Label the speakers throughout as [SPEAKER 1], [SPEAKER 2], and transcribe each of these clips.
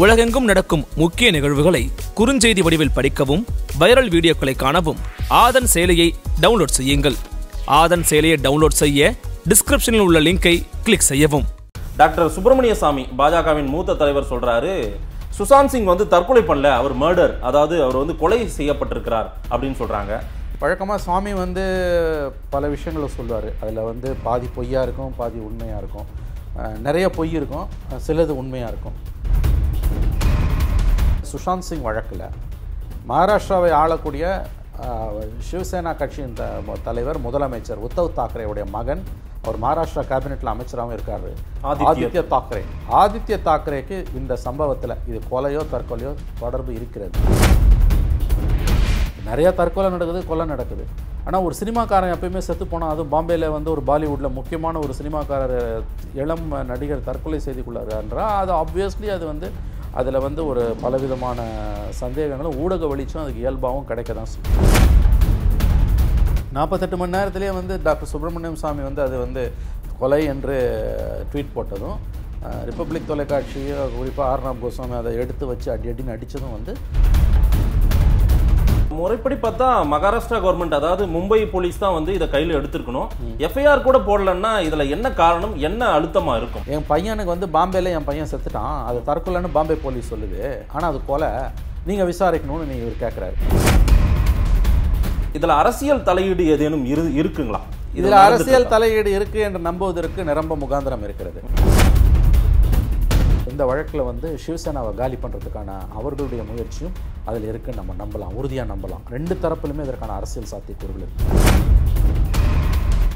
[SPEAKER 1] உலகெங்கும் நடக்கும் முக்கிய நிகழ்வுகளை குறுஞ்செய்தி வடிவில் படிக்கவும் வைரல் வீடியோக்களை காணவும் ஆதன் செயலியை டவுன்லோட் செய்யுங்கள் ஆதன் செயலியை டவுன்லோட் செய்ய டிஸ்கிரிப்ஷனில் உள்ள லிங்கை கிளிக் செய்யவும் டாக்டர் சுப்பிரமணிய சாமி பாஜகவின் மூத்த தலைவர் சொல்றாரு சுஷாந்த் சிங் வந்து தற்கொலை பண்ணல அவர் மர்டர் அதாவது அவர் வந்து கொலை செய்யப்பட்டிருக்கிறார் அப்படின்னு சொல்றாங்க
[SPEAKER 2] வழக்கமாக சுவாமி வந்து பல விஷயங்களை சொல்லுவார் அதில் வந்து பாதி பொய்யாக இருக்கும் பாதி உண்மையாக இருக்கும் நிறைய பொய் இருக்கும் சிலது உண்மையாக இருக்கும் சுஷாந்த் சிங் வழக்கில் மகாராஷ்டிராவை ஆளக்கூடிய சிவசேனா கட்சியின் த தலைவர் முதலமைச்சர் உத்தவ் தாக்கரேவுடைய மகன் அவர் மகாராஷ்டிரா கேபினெட்டில் அமைச்சராகவும் இருக்கார் ஆதித்ய தாக்கரே ஆதித்ய தாக்கரேக்கு இந்த சம்பவத்தில் இது கொலையோ தற்கொலையோ தொடர்பு இருக்கிறது நிறையா தற்கொலை நடக்குது கொலை நடக்குது ஆனால் ஒரு சினிமாக்காரன் எப்பயுமே செத்து போனால் அதுவும் பாம்பேயில் வந்து ஒரு பாலிவுட்டில் முக்கியமான ஒரு சினிமாக்காரர் இளம் நடிகர் தற்கொலை செய்து கொள்ளாருன்றா அது ஆப்வியஸ்லி அது வந்து அதில் வந்து ஒரு பலவிதமான சந்தேகங்களும் ஊடக வெளிச்சும் அதுக்கு இயல்பாகவும் கிடைக்க தான் செய்யும் நாற்பத்தெட்டு மணி நேரத்துலேயே வந்து டாக்டர் சுப்பிரமணியம் சாமி வந்து அது வந்து கொலை என்று ட்வீட் போட்டதும் ரிப்பப்ளிக் தொலைக்காட்சியும் குறிப்பாக ஆர்னாப் கோஸ்வாமி அதை எடுத்து வச்சு அடி அடின்னு அடித்ததும் வந்து
[SPEAKER 1] முறைப்படி பார்த்தா மகாராஷ்டிரா கவர்மெண்ட் அதாவது மும்பை போலீஸ் தான் வந்து இதை கையில் எடுத்துருக்கணும் எஃப்ஐஆர் கூட போடலன்னா இதில் என்ன காரணம் என்ன அழுத்தமாக இருக்கும் என் பையனுக்கு வந்து பாம்பேல
[SPEAKER 2] என் பையன் செத்துட்டான் அது தற்கொலைன்னு பாம்பே போலீஸ் சொல்லுது ஆனால் அது கொலை நீங்கள் விசாரிக்கணும்னு நீங்கள்
[SPEAKER 1] இவர் கேட்குறாரு இதில் அரசியல் தலையீடு ஏதேனும் இரு இருக்குங்களா இதில் அரசியல்
[SPEAKER 2] தலையீடு இருக்குது என்று நம்புவதற்கு நிரம்ப முகாந்திரம் இருக்கிறது இந்த வழக்கில் வந்து சிவசேனாவை காலி பண்ணுறதுக்கான அவர்களுடைய முயற்சியும் அதில் இருக்குன்னு நம்ம நம்பலாம் உறுதியாக நம்பலாம் ரெண்டு தரப்பிலுமே இதற்கான அரசியல் சாத்தியக்கூறுகள் இருக்கு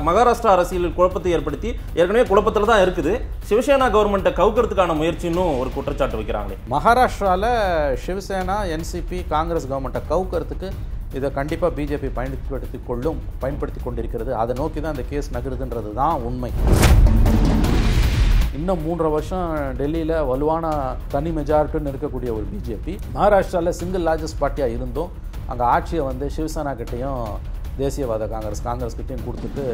[SPEAKER 1] மகாராஷ்டிரா அரசியலில் குழப்பத்தை ஏற்படுத்தி ஏற்கனவே குழப்பத்தில் தான் இருக்குது சிவசேனா கவர்மெண்ட்டை கவுக்கிறதுக்கான முயற்சின்னு ஒரு குற்றச்சாட்டு வைக்கிறாங்களே மகாராஷ்டிராவில் சிவசேனா என்சிபி காங்கிரஸ்
[SPEAKER 2] கவர்மெண்ட்டை கவுக்கிறதுக்கு இதை கண்டிப்பாக பிஜேபி பயன்படுத்தி கொள்ளும் பயன்படுத்தி கொண்டிருக்கிறது அதை நோக்கி தான் இந்த கேஸ் நகருதுன்றது தான் உண்மை இன்னும் மூன்றரை வருஷம் டெல்லியில் வலுவான தனி மெஜாரிட்டின்னு இருக்கக்கூடிய ஒரு பிஜேபி மகாராஷ்டிராவில் சிங்கிள் லார்ஜஸ்ட் பார்ட்டியாக இருந்தும் அங்கே ஆட்சியை வந்து சிவசேனா கிட்டேயும் தேசியவாத காங்கிரஸ் காங்கிரஸ் கிட்டேயும் கொடுத்துட்டு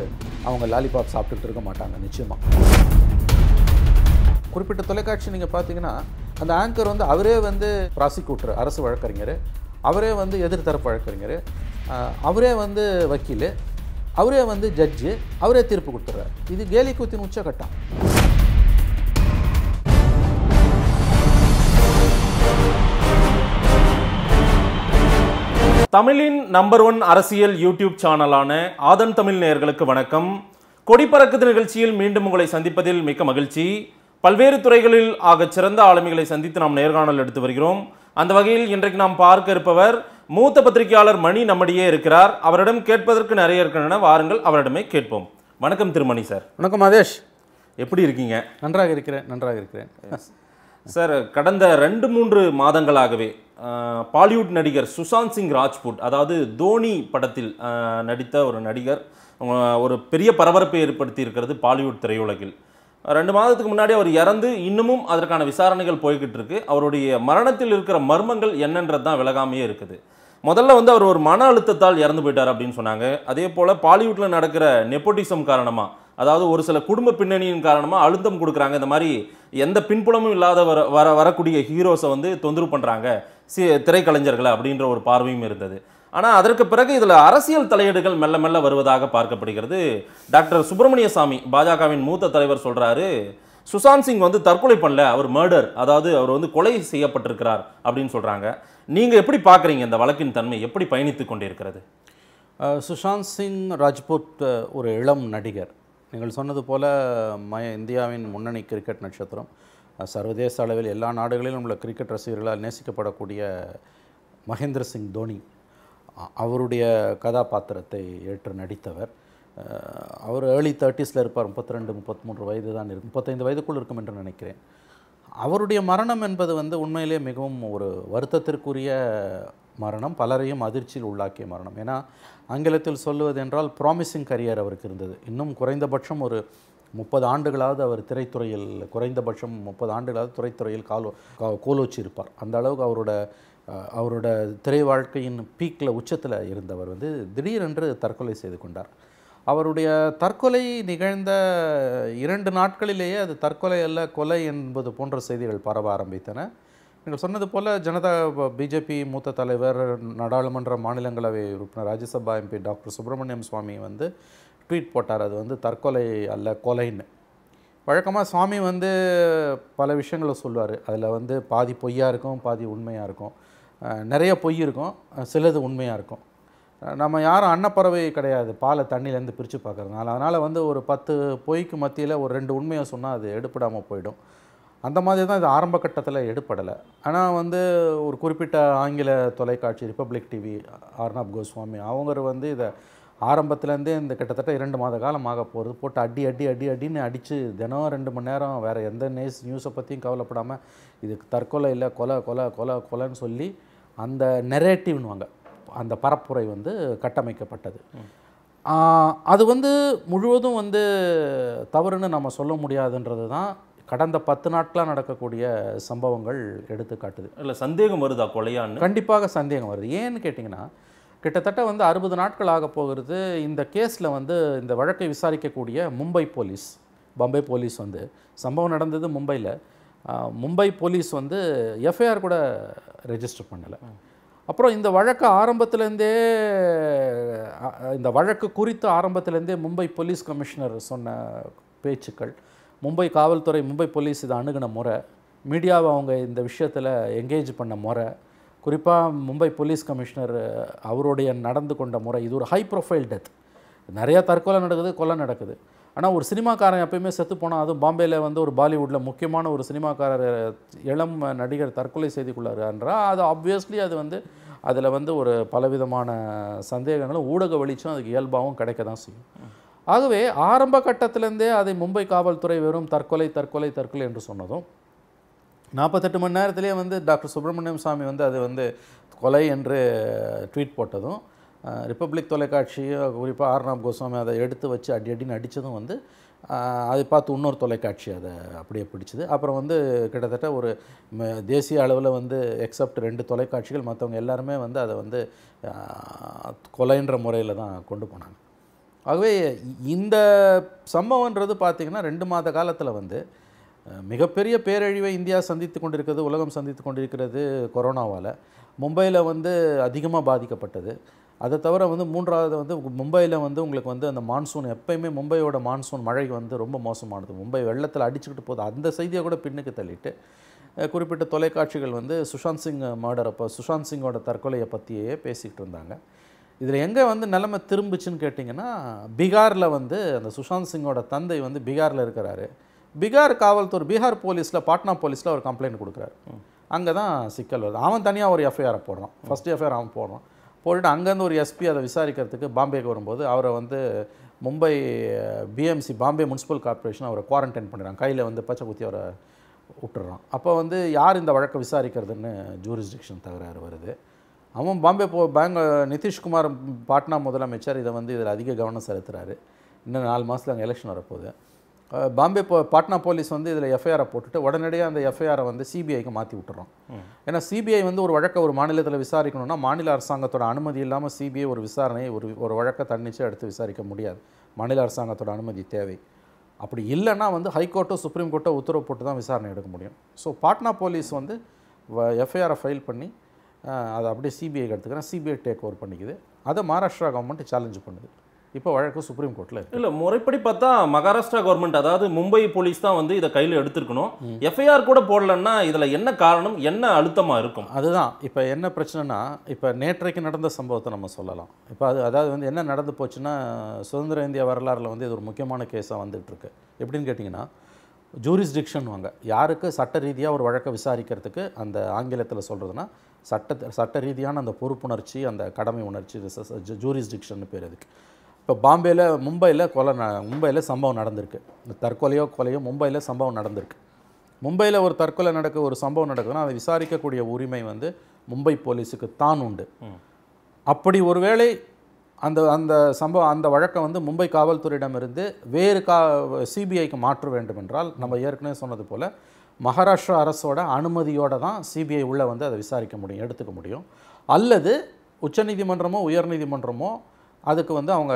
[SPEAKER 2] அவங்க லாலிபாப் சாப்பிட்டு இருக்க மாட்டாங்க நிச்சயமாக குறிப்பிட்ட தொலைக்காட்சி நீங்கள் பார்த்தீங்கன்னா அந்த ஆங்கர் வந்து அவரே வந்து ப்ராசிக்யூட்டர் அரசு வழக்கறிஞர் அவரே வந்து எதிர்த்தரப்பு வழக்கறிஞர் அவரே வந்து வக்கீல் அவரே வந்து ஜட்ஜு அவரே தீர்ப்பு கொடுத்துட்றாரு இது கேலி கூத்தின் உச்சக்கட்டம்
[SPEAKER 1] தமிழின் நம்பர் ஒன் அரசியல் யூடியூப் சேனலான ஆதன் தமிழ் நேயர்களுக்கு வணக்கம் கொடிப்பறக்குது நிகழ்ச்சியில் மீண்டும் உங்களை சந்திப்பதில் மிக்க மகிழ்ச்சி பல்வேறு துறைகளில் ஆகச் சிறந்த ஆளுமைகளை சந்தித்து நாம் நேர்காணல் எடுத்து வருகிறோம் அந்த வகையில் இன்றைக்கு நாம் பார்க்க இருப்பவர் மூத்த பத்திரிகையாளர் மணி நம்மடியே இருக்கிறார் அவரிடம் கேட்பதற்கு நிறைய இருக்கின்றன வாருங்கள் அவரிடமே கேட்போம் வணக்கம் திருமணி சார் வணக்கம் மகேஷ் எப்படி இருக்கீங்க
[SPEAKER 2] நன்றாக இருக்கிறேன் நன்றாக இருக்கிறேன்
[SPEAKER 1] சார் கடந்த ரெண்டு மூன்று மாதங்களாகவே பாலிவுட் நடிகர் சுஷாந்த் சிங் ராஜ்புட் அதாவது தோனி படத்தில் நடித்த ஒரு நடிகர் ஒரு பெரிய பரபரப்பை ஏற்படுத்தி இருக்கிறது பாலிவுட் திரையுலகில் ரெண்டு மாதத்துக்கு முன்னாடி அவர் இறந்து இன்னமும் அதற்கான விசாரணைகள் போய்கிட்டு இருக்கு அவருடைய மரணத்தில் இருக்கிற மர்மங்கள் என்னன்றது தான் விலகாமையே இருக்குது முதல்ல வந்து அவர் ஒரு மன அழுத்தத்தால் இறந்து போயிட்டார் அப்படின்னு சொன்னாங்க அதே போல் பாலிவுட்டில் நடக்கிற நெப்போட்டிசம் காரணமாக அதாவது ஒரு சில குடும்ப பின்னணியின் காரணமாக அழுத்தம் கொடுக்குறாங்க இந்த மாதிரி எந்த பின்புலமும் இல்லாத வர வர வரக்கூடிய ஹீரோஸை வந்து தொந்தரவு பண்ணுறாங்க சி திரைக்கலைஞர்களை அப்படின்ற ஒரு பார்வையும் இருந்தது ஆனால் அதற்கு பிறகு இதில் அரசியல் தலையீடுகள் மெல்ல மெல்ல வருவதாக பார்க்கப்படுகிறது டாக்டர் சுப்பிரமணிய சாமி பாஜகவின் மூத்த தலைவர் சொல்கிறாரு சுஷாந்த் சிங் வந்து தற்கொலை பண்ணல அவர் மர்டர் அதாவது அவர் வந்து கொலை செய்யப்பட்டிருக்கிறார் அப்படின்னு சொல்கிறாங்க நீங்கள் எப்படி பார்க்குறீங்க இந்த வழக்கின் தன்மை எப்படி பயணித்து கொண்டிருக்கிறது
[SPEAKER 2] சுஷாந்த் சிங் ராஜ்புத் ஒரு இளம் நடிகர் நீங்கள் சொன்னது போல் மய இந்தியாவின் முன்னணி கிரிக்கெட் நட்சத்திரம் சர்வதேச அளவில் எல்லா நாடுகளிலும் உள்ள கிரிக்கெட் ரசிகர்களால் நேசிக்கப்படக்கூடிய மகேந்திர சிங் தோனி அவருடைய கதாபாத்திரத்தை ஏற்று நடித்தவர் அவர் ஏர்லி தேர்ட்டிஸில் இருப்பார் முப்பத்தி ரெண்டு முப்பத்தி மூன்று வயது தான் இருக்கும் முப்பத்தைந்து வயதுக்குள் இருக்கும் என்று நினைக்கிறேன் அவருடைய மரணம் என்பது வந்து உண்மையிலே மிகவும் ஒரு வருத்தத்திற்குரிய மரணம் பலரையும் அதிர்ச்சியில் உள்ளாக்கிய மரணம் ஏன்னா ஆங்கிலத்தில் சொல்லுவது என்றால் ப்ராமிசிங் கரியர் அவருக்கு இருந்தது இன்னும் குறைந்தபட்சம் ஒரு முப்பது ஆண்டுகளாவது அவர் திரைத்துறையில் குறைந்தபட்சம் முப்பது ஆண்டுகளாவது துறைத்துறையில் காலோ கோலோச்சி இருப்பார் அந்த அளவுக்கு அவரோட அவரோட திரை வாழ்க்கையின் பீக்கில் உச்சத்தில் இருந்தவர் வந்து திடீரென்று தற்கொலை செய்து கொண்டார் அவருடைய தற்கொலை நிகழ்ந்த இரண்டு நாட்களிலேயே அது தற்கொலை அல்ல கொலை என்பது போன்ற செய்திகள் பரவ ஆரம்பித்தன நீங்கள் சொன்னது போல் ஜனதா பிஜேபி மூத்த தலைவர் நாடாளுமன்ற மாநிலங்களவை உறுப்பினர் ராஜ்யசபா எம்பி டாக்டர் சுப்பிரமணியம் சுவாமி வந்து ட்வீட் போட்டார் அது வந்து தற்கொலை அல்ல கொலைன்னு வழக்கமாக சுவாமி வந்து பல விஷயங்களை சொல்லுவார் அதில் வந்து பாதி பொய்யாக இருக்கும் பாதி உண்மையாக இருக்கும் நிறைய பொய் இருக்கும் சிலது உண்மையாக இருக்கும் நம்ம யாரும் அன்னப்பறவை கிடையாது பாலை தண்ணியிலேருந்து பிரித்து பார்க்குறதுனால அதனால் வந்து ஒரு பத்து பொய்க்கு மத்தியில் ஒரு ரெண்டு உண்மையை சொன்னால் அது எடுப்படாமல் போயிடும் அந்த மாதிரி தான் இது ஆரம்ப கட்டத்தில் எடுப்படலை ஆனால் வந்து ஒரு குறிப்பிட்ட ஆங்கில தொலைக்காட்சி ரிப்பப்ளிக் டிவி ஆர்னாப் கோஸ்வாமி அவங்க வந்து இதை ஆரம்பத்துலேருந்தே இந்த கிட்டத்தட்ட இரண்டு மாத காலம் ஆக போகிறது போட்டு அடி அடி அடி அடின்னு அடித்து தினம் ரெண்டு மணி நேரம் வேறு எந்த நியூஸ் நியூஸை பற்றியும் கவலைப்படாமல் இதுக்கு தற்கொலை இல்லை கொலை கொலை கொலை கொலைன்னு சொல்லி அந்த நெரேட்டிவ்னுவாங்க அந்த பரப்புரை வந்து கட்டமைக்கப்பட்டது அது வந்து முழுவதும் வந்து தவறுன்னு நம்ம சொல்ல முடியாதுன்றது தான் கடந்த பத்து நாட்களாக நடக்கக்கூடிய சம்பவங்கள் எடுத்து காட்டுது
[SPEAKER 1] இல்லை சந்தேகம் வருதா கொலையான்னு
[SPEAKER 2] கண்டிப்பாக சந்தேகம் வருது ஏன்னு கேட்டிங்கன்னா கிட்டத்தட்ட வந்து அறுபது நாட்கள் ஆக போகிறது இந்த கேஸில் வந்து இந்த வழக்கை விசாரிக்கக்கூடிய மும்பை போலீஸ் பம்பை போலீஸ் வந்து சம்பவம் நடந்தது மும்பையில் மும்பை போலீஸ் வந்து எஃப்ஐஆர் கூட ரெஜிஸ்டர் பண்ணலை அப்புறம் இந்த வழக்கு ஆரம்பத்துலேருந்தே இந்த வழக்கு குறித்து ஆரம்பத்துலேருந்தே மும்பை போலீஸ் கமிஷனர் சொன்ன பேச்சுக்கள் மும்பை காவல்துறை மும்பை போலீஸ் இதை அணுகின முறை மீடியாவை அவங்க இந்த விஷயத்தில் எங்கேஜ் பண்ண முறை குறிப்பாக மும்பை போலீஸ் கமிஷனர் அவருடைய நடந்து கொண்ட முறை இது ஒரு ஹை ப்ரொஃபைல் டெத் நிறையா தற்கொலை நடக்குது கொலை நடக்குது ஆனால் ஒரு சினிமாக்காரன் எப்பயுமே செத்து போனால் அதுவும் பாம்பேயில் வந்து ஒரு பாலிவுட்டில் முக்கியமான ஒரு சினிமாக்காரர் இளம் நடிகர் தற்கொலை செய்திக்குள்ளாருன்றால் அது ஆப்வியஸ்லி அது வந்து அதில் வந்து ஒரு பலவிதமான சந்தேகங்களும் ஊடக வெளிச்சம் அதுக்கு இயல்பாகவும் கிடைக்க தான் செய்யும் ஆகவே ஆரம்ப கட்டத்திலேருந்தே அதை மும்பை காவல்துறை வெறும் தற்கொலை தற்கொலை தற்கொலை என்று சொன்னதும் நாற்பத்தெட்டு மணி நேரத்திலே வந்து டாக்டர் சுப்பிரமணியம் சாமி வந்து அது வந்து கொலை என்று ட்வீட் போட்டதும் ரிப்பப்ளிக் தொலைக்காட்சியும் குறிப்பாக ஆர்னாப் கோஸ்வாமி அதை எடுத்து வச்சு அடி அடின்னு அடித்ததும் வந்து அதை பார்த்து இன்னொரு தொலைக்காட்சி அதை அப்படியே பிடிச்சிது அப்புறம் வந்து கிட்டத்தட்ட ஒரு தேசிய அளவில் வந்து எக்ஸப்ட் ரெண்டு தொலைக்காட்சிகள் மற்றவங்க எல்லாருமே வந்து அதை வந்து கொலைன்ற முறையில் தான் கொண்டு போனாங்க ஆகவே இந்த சம்பவன்றது பார்த்திங்கன்னா ரெண்டு மாத காலத்தில் வந்து மிகப்பெரிய பேரழிவை இந்தியா சந்தித்து கொண்டிருக்கிறது உலகம் சந்தித்து கொண்டிருக்கிறது கொரோனாவால் மும்பையில் வந்து அதிகமாக பாதிக்கப்பட்டது அதை தவிர வந்து மூன்றாவது வந்து மும்பையில் வந்து உங்களுக்கு வந்து அந்த மான்சூன் எப்போயுமே மும்பையோட மான்சூன் மழை வந்து ரொம்ப மோசமானது மும்பை வெள்ளத்தில் அடிச்சுக்கிட்டு போகுது அந்த செய்தியை கூட பின்னுக்கு தள்ளிட்டு குறிப்பிட்ட தொலைக்காட்சிகள் வந்து சுஷாந்த் சிங் மர்டர் அப்போ சுஷாந்த் சிங்கோட தற்கொலையை பற்றியே பேசிக்கிட்டு இருந்தாங்க இதில் எங்கே வந்து நிலமை திரும்பிச்சுன்னு கேட்டிங்கன்னா பீகாரில் வந்து அந்த சுஷாந்த் சிங்கோட தந்தை வந்து பீகாரில் இருக்கிறாரு பீகார் காவல்துறை பீகார் போலீஸில் பாட்னா போலீஸில் ஒரு கம்ப்ளைண்ட் கொடுக்குறாரு அங்கே தான் சிக்கல் வருது அவன் தனியாக ஒரு எஃப்ஐஆரை போடுறான் ஃபஸ்ட் எஃப்ஐஆர் அவன் போடுறான் போட்டுட்டு அங்கேருந்து ஒரு எஸ்பி அதை விசாரிக்கிறதுக்கு பாம்பேக்கு வரும்போது அவரை வந்து Mumbai BMC Bombay municipal corporation அவரை குவாரண்டைன் பண்ணுறான் கையில் வந்து பச்சை குத்தி அவரை விட்டுடுறான் அப்போ வந்து யார் இந்த வழக்கை விசாரிக்கிறதுன்னு ஜூரிஸ்டிக்ஷன் தகராறு வருது அவன் பாம்பே போ பேங்க நிதிஷ்குமார் பாட்னா முதலமைச்சர் இதை வந்து இதில் அதிக கவனம் செலுத்துகிறாரு இன்னும் நாலு மாதத்தில் அங்கே எலெக்ஷன் வரப்போகுது பாம்பே போ பாட்னா போலீஸ் வந்து இதில் எஃப்ஐஆரை போட்டுட்டு உடனடியாக அந்த எஃப்ஐஆரை வந்து சிபிஐக்கு மாற்றி விட்டுறோம் ஏன்னா சிபிஐ வந்து ஒரு வழக்கை ஒரு மாநிலத்தில் விசாரிக்கணும்னா மாநில அரசாங்கத்தோட அனுமதி இல்லாமல் சிபிஐ ஒரு விசாரணையை ஒரு ஒரு வழக்கை தன்னிச்சு எடுத்து விசாரிக்க முடியாது மாநில அரசாங்கத்தோட அனுமதி தேவை அப்படி இல்லைன்னா வந்து ஹைகோர்ட்டோ சுப்ரீம் கோர்ட்டோ உத்தரவு போட்டு தான் விசாரணை எடுக்க முடியும் ஸோ பாட்னா போலீஸ் வந்து எஃப்ஐஆரை ஃபைல் பண்ணி அதை அப்படியே சிபிஐ எடுத்துக்கிறேன் சிபிஐ டேக் ஓவர் பண்ணிக்குது அதை மகாராஷ்டிரா கவர்மெண்ட் சேலஞ்சு பண்ணுது இப்போ வழக்கு சுப்ரீம் கோர்ட்டில்
[SPEAKER 1] இல்லை முறைப்படி பார்த்தா மகாராஷ்டிரா கவர்மெண்ட் அதாவது மும்பை போலீஸ் தான் வந்து இதை கையில் எடுத்துருக்கணும் எஃப்ஐஆர் கூட போடலன்னா இதில் என்ன காரணம் என்ன அழுத்தமாக இருக்கும் அதுதான் இப்போ என்ன பிரச்சனைனா இப்போ
[SPEAKER 2] நேற்றைக்கு நடந்த சம்பவத்தை நம்ம சொல்லலாம் இப்போ அது அதாவது வந்து என்ன நடந்து போச்சுன்னா சுதந்திர இந்திய வரலாறில் வந்து இது ஒரு முக்கியமான கேஸாக வந்துட்டுருக்கு எப்படின்னு கேட்டிங்கன்னா வாங்க யாருக்கு சட்ட ரீதியாக ஒரு வழக்கை விசாரிக்கிறதுக்கு அந்த ஆங்கிலத்தில் சொல்கிறதுனா சட்ட சட்ட ரீதியான அந்த பொறுப்புணர்ச்சி அந்த கடமை உணர்ச்சி ஜூரிஸ்டிக்ஷன் பேர் அதுக்கு இப்போ பாம்பேயில் மும்பையில் கொலை ந மும்பையில் சம்பவம் நடந்திருக்கு இந்த தற்கொலையோ கொலையோ மும்பையில் சம்பவம் நடந்திருக்கு மும்பையில் ஒரு தற்கொலை நடக்க ஒரு சம்பவம் நடக்குதுன்னா அதை விசாரிக்கக்கூடிய உரிமை வந்து மும்பை போலீஸுக்கு தான் உண்டு அப்படி ஒருவேளை அந்த அந்த சம்பவம் அந்த வழக்கம் வந்து மும்பை காவல்துறையிடமிருந்து வேறு கா சிபிஐக்கு மாற்ற வேண்டும் என்றால் நம்ம ஏற்கனவே சொன்னது போல் மகாராஷ்டிரா அரசோட அனுமதியோடு தான் சிபிஐ உள்ளே வந்து அதை விசாரிக்க முடியும் எடுத்துக்க முடியும் அல்லது உச்சநீதிமன்றமோ உயர்நீதிமன்றமோ அதுக்கு வந்து அவங்க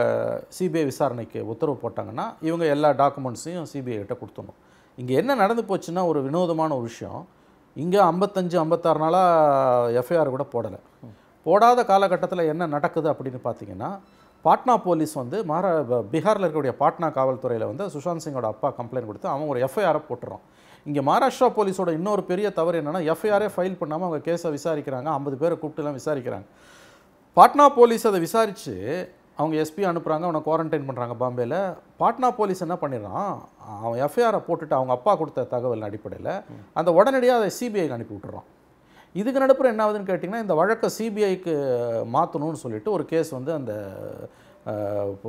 [SPEAKER 2] சிபிஐ விசாரணைக்கு உத்தரவு போட்டாங்கன்னா இவங்க எல்லா டாக்குமெண்ட்ஸையும் சிபிஐ கிட்ட கொடுத்துடணும் இங்கே என்ன நடந்து போச்சுன்னா ஒரு வினோதமான ஒரு விஷயம் இங்கே ஐம்பத்தஞ்சு ஐம்பத்தாறு நாளாக எஃப்ஐஆர் கூட போடலை போடாத காலகட்டத்தில் என்ன நடக்குது அப்படின்னு பார்த்தீங்கன்னா பாட்னா போலீஸ் வந்து மார பீகாரில் இருக்கக்கூடிய பாட்னா காவல்துறையில் வந்து சுஷாந்த் சிங்கோட அப்பா கம்ப்ளைண்ட் கொடுத்து அவங்க ஒரு எஃப்ஐஆரை போட்டுறான் இங்கே மகாராஷ்டிரா போலீஸோட இன்னொரு பெரிய தவறு என்னென்னா எஃப்ஐஆரே ஃபைல் பண்ணாமல் அவங்க கேஸை விசாரிக்கிறாங்க ஐம்பது பேரை கூப்பிட்டுலாம் விசாரிக்கிறாங்க பாட்னா போலீஸ் அதை விசாரித்து அவங்க எஸ்பி அனுப்புகிறாங்க அவனை குவாரண்டைன் பண்ணுறாங்க பாம்பேயில் பாட்னா போலீஸ் என்ன பண்ணிடுறான் அவன் எஃப்ஐஆரை போட்டுட்டு அவங்க அப்பா கொடுத்த தகவல் அடிப்படையில் அந்த உடனடியாக அதை சிபிஐக்கு அனுப்பி விட்டுறான் இதுக்கு நடுப்புற என்ன ஆகுதுன்னு கேட்டிங்கன்னா இந்த வழக்கை சிபிஐக்கு மாற்றணும்னு சொல்லிட்டு ஒரு கேஸ் வந்து அந்த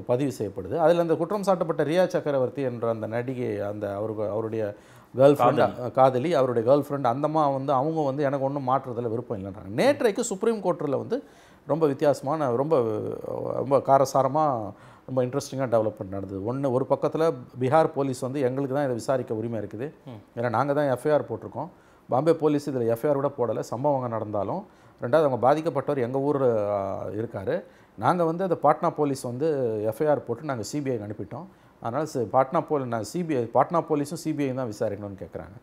[SPEAKER 2] பதிவு செய்யப்படுது அதில் அந்த குற்றம் சாட்டப்பட்ட ரியா சக்கரவர்த்தி என்ற அந்த நடிகை அந்த அவருக்கு அவருடைய கேர்ள் ஃப்ரெண்ட் காதலி அவருடைய கேர்ள் ஃப்ரெண்ட் அந்தம்மா வந்து அவங்க வந்து எனக்கு ஒன்றும் மாற்றுறதில் விருப்பம் இல்லைன்றாங்க நேற்றைக்கு சுப்ரீம் கோர்ட்டில் வந்து ரொம்ப வித்தியாசமான ரொம்ப ரொம்ப காரசாரமாக ரொம்ப இன்ட்ரெஸ்டிங்காக டெவலப்மெண்ட் நடந்தது ஒன்று ஒரு பக்கத்தில் பீகார் போலீஸ் வந்து எங்களுக்கு தான் இதை விசாரிக்க உரிமை இருக்குது ஏன்னா நாங்கள் தான் எஃப்ஐஆர் போட்டிருக்கோம் பாம்பே போலீஸ் இதில் எஃப்ஐஆர் கூட போடலை சம்பவம் நடந்தாலும் ரெண்டாவது அவங்க பாதிக்கப்பட்டவர் எங்கள் ஊர் இருக்கார் நாங்கள் வந்து அந்த பாட்னா போலீஸ் வந்து எஃப்ஐஆர் போட்டு நாங்கள் சிபிஐக்கு அனுப்பிட்டோம் அதனால் பாட்னா போலீஸ் நாங்கள் சிபிஐ பாட்னா போலீஸும் சிபிஐ தான் விசாரிக்கணும்னு கேட்குறாங்க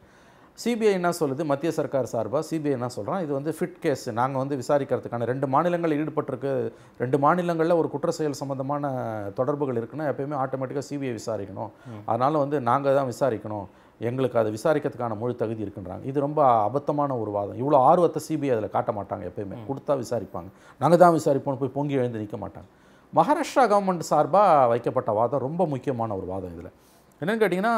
[SPEAKER 2] சிபிஐ என்ன சொல்லுது மத்திய சர்க்கார் சார்பாக சிபிஐ என்ன சொல்கிறோம் இது வந்து ஃபிட் கேஸ் நாங்கள் வந்து விசாரிக்கிறதுக்கான ரெண்டு மாநிலங்களில் ஈடுபட்டிருக்கு ரெண்டு மாநிலங்களில் ஒரு குற்ற செயல் சம்மந்தமான தொடர்புகள் இருக்குன்னா எப்பயுமே ஆட்டோமேட்டிக்காக சிபிஐ விசாரிக்கணும் அதனால் வந்து நாங்கள் தான் விசாரிக்கணும் எங்களுக்கு அதை விசாரிக்கிறதுக்கான முழு தகுதி இருக்குன்றாங்க இது ரொம்ப அபத்தமான ஒரு வாதம் இவ்வளோ ஆர்வத்தை சிபிஐ அதில் காட்ட மாட்டாங்க எப்பயுமே கொடுத்தா விசாரிப்பாங்க நாங்கள் தான் விசாரிப்போம் போய் பொங்கி எழுந்து நிற்க மாட்டாங்க மகாராஷ்டிரா கவர்மெண்ட் சார்பாக வைக்கப்பட்ட வாதம் ரொம்ப முக்கியமான ஒரு வாதம் இதில் என்னென்னு கேட்டிங்கன்னா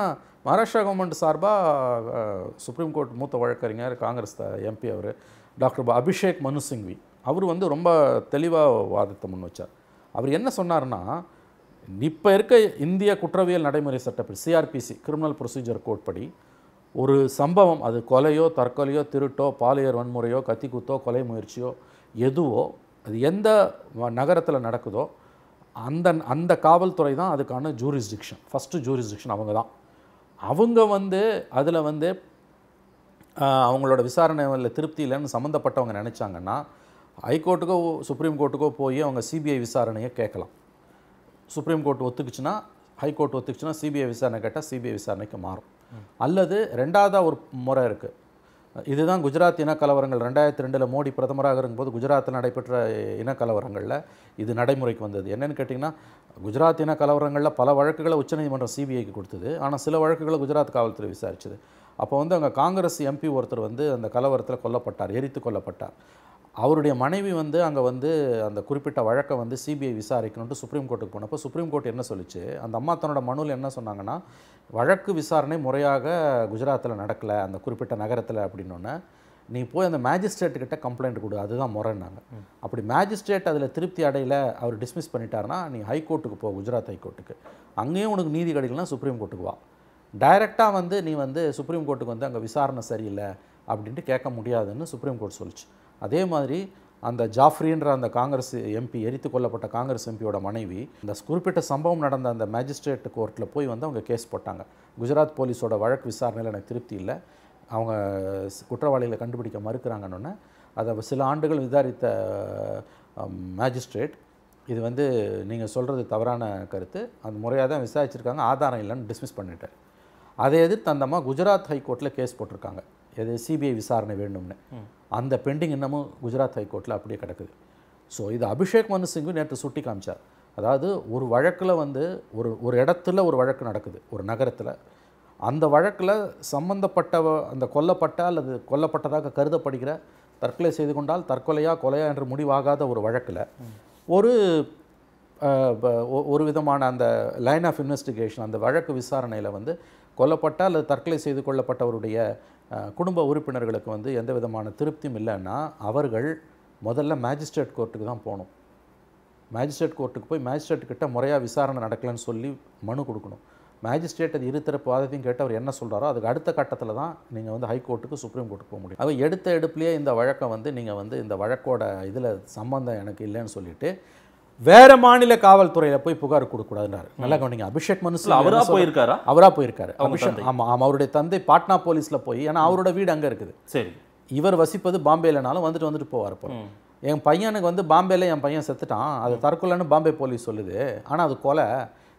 [SPEAKER 2] மகாராஷ்டிரா கவர்மெண்ட் சார்பாக சுப்ரீம் கோர்ட் மூத்த வழக்கறிஞர் காங்கிரஸ் எம்பி அவர் டாக்டர் அபிஷேக் மனு சிங்வி அவர் வந்து ரொம்ப தெளிவாக வாதத்தை முன் வச்சார் அவர் என்ன சொன்னார்னா இப்போ இருக்க இந்திய குற்றவியல் நடைமுறை சட்டப்படி சிஆர்பிசி கிரிமினல் ப்ரொசீஜர் கோட் படி ஒரு சம்பவம் அது கொலையோ தற்கொலையோ திருட்டோ பாலியல் வன்முறையோ கத்திக்குத்தோ கொலை முயற்சியோ எதுவோ அது எந்த நகரத்தில் நடக்குதோ அந்த அந்த காவல்துறை தான் அதுக்கான ஜூரிஸ்டிக்ஷன் ஃபஸ்ட்டு ஜூரிஸ்டிக்ஷன் அவங்க தான் அவங்க வந்து அதில் வந்து அவங்களோட விசாரணை இல்லை திருப்தி இல்லைன்னு சம்மந்தப்பட்டவங்க நினச்சாங்கன்னா ஹைகோர்ட்டுக்கோ சுப்ரீம் கோர்ட்டுக்கோ போய் அவங்க சிபிஐ விசாரணையை கேட்கலாம் சுப்ரீம் கோர்ட் ஒத்துக்குச்சுன்னா ஹைகோர்ட் ஒத்துக்குச்சுன்னா சிபிஐ விசாரணை கேட்டால் சிபிஐ விசாரணைக்கு மாறும் அல்லது ரெண்டாவதாக ஒரு முறை இருக்குது இதுதான் குஜராத் இனக்கலவரங்கள் ரெண்டாயிரத்தி ரெண்டில் மோடி பிரதமராக இருக்கும்போது குஜராத்தில் நடைபெற்ற இனக்கலவரங்களில் இது நடைமுறைக்கு வந்தது என்னென்னு கேட்டிங்கன்னா குஜராத் இனக்கலவரங்களில் பல வழக்குகளை உச்சநீதிமன்றம் சிபிஐக்கு கொடுத்தது ஆனால் சில வழக்குகளை குஜராத் காவல்துறை விசாரிச்சது அப்போ வந்து அங்கே காங்கிரஸ் எம்பி ஒருத்தர் வந்து அந்த கலவரத்தில் கொல்லப்பட்டார் எரித்து கொல்லப்பட்டார் அவருடைய மனைவி வந்து அங்கே வந்து அந்த குறிப்பிட்ட வழக்கை வந்து சிபிஐ விசாரிக்கணும்ட்டு சுப்ரீம் கோர்ட்டுக்கு போனப்போ சுப்ரீம் கோர்ட் என்ன சொல்லிச்சு அந்த அம்மா தன்னோட மனுவில் என்ன சொன்னாங்கன்னா வழக்கு விசாரணை முறையாக குஜராத்தில் நடக்கலை அந்த குறிப்பிட்ட நகரத்தில் அப்படின்னோடனே நீ போய் அந்த மேஜிஸ்ட்ரேட்டுக்கிட்ட கம்ப்ளைண்ட் கொடு அதுதான் முறைன்னாங்க அப்படி மேஜிஸ்ட்ரேட் அதில் திருப்தி அடையில் அவர் டிஸ்மிஸ் பண்ணிட்டாருன்னா நீ ஹைகோர்ட்டுக்கு போ குஜராத் ஹைகோர்ட்டுக்கு அங்கேயும் உனக்கு நீதி கிடைக்கலாம் சுப்ரீம் கோர்ட்டுக்கு வா டைரெக்டாக வந்து நீ வந்து சுப்ரீம் கோர்ட்டுக்கு வந்து அங்கே விசாரணை சரியில்லை அப்படின்ட்டு கேட்க முடியாதுன்னு சுப்ரீம் கோர்ட் சொல்லிச்சு அதே மாதிரி அந்த ஜாஃப்ரின்ற அந்த காங்கிரஸ் எம்பி எரித்து கொல்லப்பட்ட காங்கிரஸ் எம்பியோட மனைவி இந்த குறிப்பிட்ட சம்பவம் நடந்த அந்த மேஜிஸ்ட்ரேட் கோர்ட்டில் போய் வந்து அவங்க கேஸ் போட்டாங்க குஜராத் போலீஸோட வழக்கு விசாரணையில் எனக்கு திருப்தி இல்லை அவங்க குற்றவாளிகளை கண்டுபிடிக்க மறுக்கிறாங்கன்னொன்னே அதை சில ஆண்டுகள் விசாரித்த மேஜிஸ்ட்ரேட் இது வந்து நீங்கள் சொல்கிறது தவறான கருத்து அந்த முறையாக தான் விசாரிச்சிருக்காங்க ஆதாரம் இல்லைன்னு டிஸ்மிஸ் பண்ணிட்டார் அதை எதிர்த்து அந்தமாக குஜராத் ஹைகோர்ட்டில் கேஸ் போட்டிருக்காங்க எது சிபிஐ விசாரணை வேண்டும்னு அந்த பெண்டிங் இன்னமும் குஜராத் ஹைகோர்ட்டில் அப்படியே கிடக்குது ஸோ இது அபிஷேக் மனு சிங்கும் நேற்று சுட்டி காமிச்சார் அதாவது ஒரு வழக்கில் வந்து ஒரு ஒரு இடத்துல ஒரு வழக்கு நடக்குது ஒரு நகரத்தில் அந்த வழக்கில் சம்மந்தப்பட்டவ அந்த கொல்லப்பட்ட அல்லது கொல்லப்பட்டதாக கருதப்படுகிற தற்கொலை செய்து கொண்டால் தற்கொலையா கொலையா என்று முடிவாகாத ஒரு வழக்கில் ஒரு ஒரு விதமான அந்த லைன் ஆஃப் இன்வெஸ்டிகேஷன் அந்த வழக்கு விசாரணையில் வந்து கொல்லப்பட்ட அல்லது தற்கொலை செய்து கொள்ளப்பட்டவருடைய குடும்ப உறுப்பினர்களுக்கு வந்து எந்த விதமான திருப்தியும் இல்லைன்னா அவர்கள் முதல்ல மேஜிஸ்ட்ரேட் கோர்ட்டுக்கு தான் போகணும் மேஜிஸ்ட்ரேட் கோர்ட்டுக்கு போய் மேஜிஸ்ட்ரேட் கிட்ட முறையாக விசாரணை நடக்கலைன்னு சொல்லி மனு கொடுக்கணும் மேஜிஸ்ட்ரேட் அது இருத்தரப்பு வாதத்தையும் கேட்டு அவர் என்ன சொல்கிறாரோ அதுக்கு அடுத்த கட்டத்தில் தான் நீங்கள் வந்து ஹைகோர்ட்டுக்கு சுப்ரீம் கோர்ட்டுக்கு போக முடியும் அவர் எடுத்த எடுப்புலேயே இந்த வழக்கை வந்து நீங்கள் வந்து இந்த வழக்கோட இதில் சம்மந்தம் எனக்கு இல்லைன்னு சொல்லிவிட்டு வேற மாநில காவல்துறையில போய் புகார் கொடுக்கூடாதுனாரு நல்லா கவனிங்க அபிஷேக் மனுஷன் அவரா போயிருக்காரு அவரா போயிருக்காரு அபிஷேக் ஆமா ஆமா அவருடைய தந்தை பாட்னா போலீஸ்ல போய் ஏன்னா அவரோட வீடு அங்க இருக்குது சரி இவர் வசிப்பது பாம்பேலனாலும் வந்துட்டு வந்துட்டு போவார் இப்போ என் பையனுக்கு வந்து பாம்பேல என் பையன் செத்துட்டான் அது தற்கொலைன்னு பாம்பே போலீஸ் சொல்லுது ஆனால் அது கொலை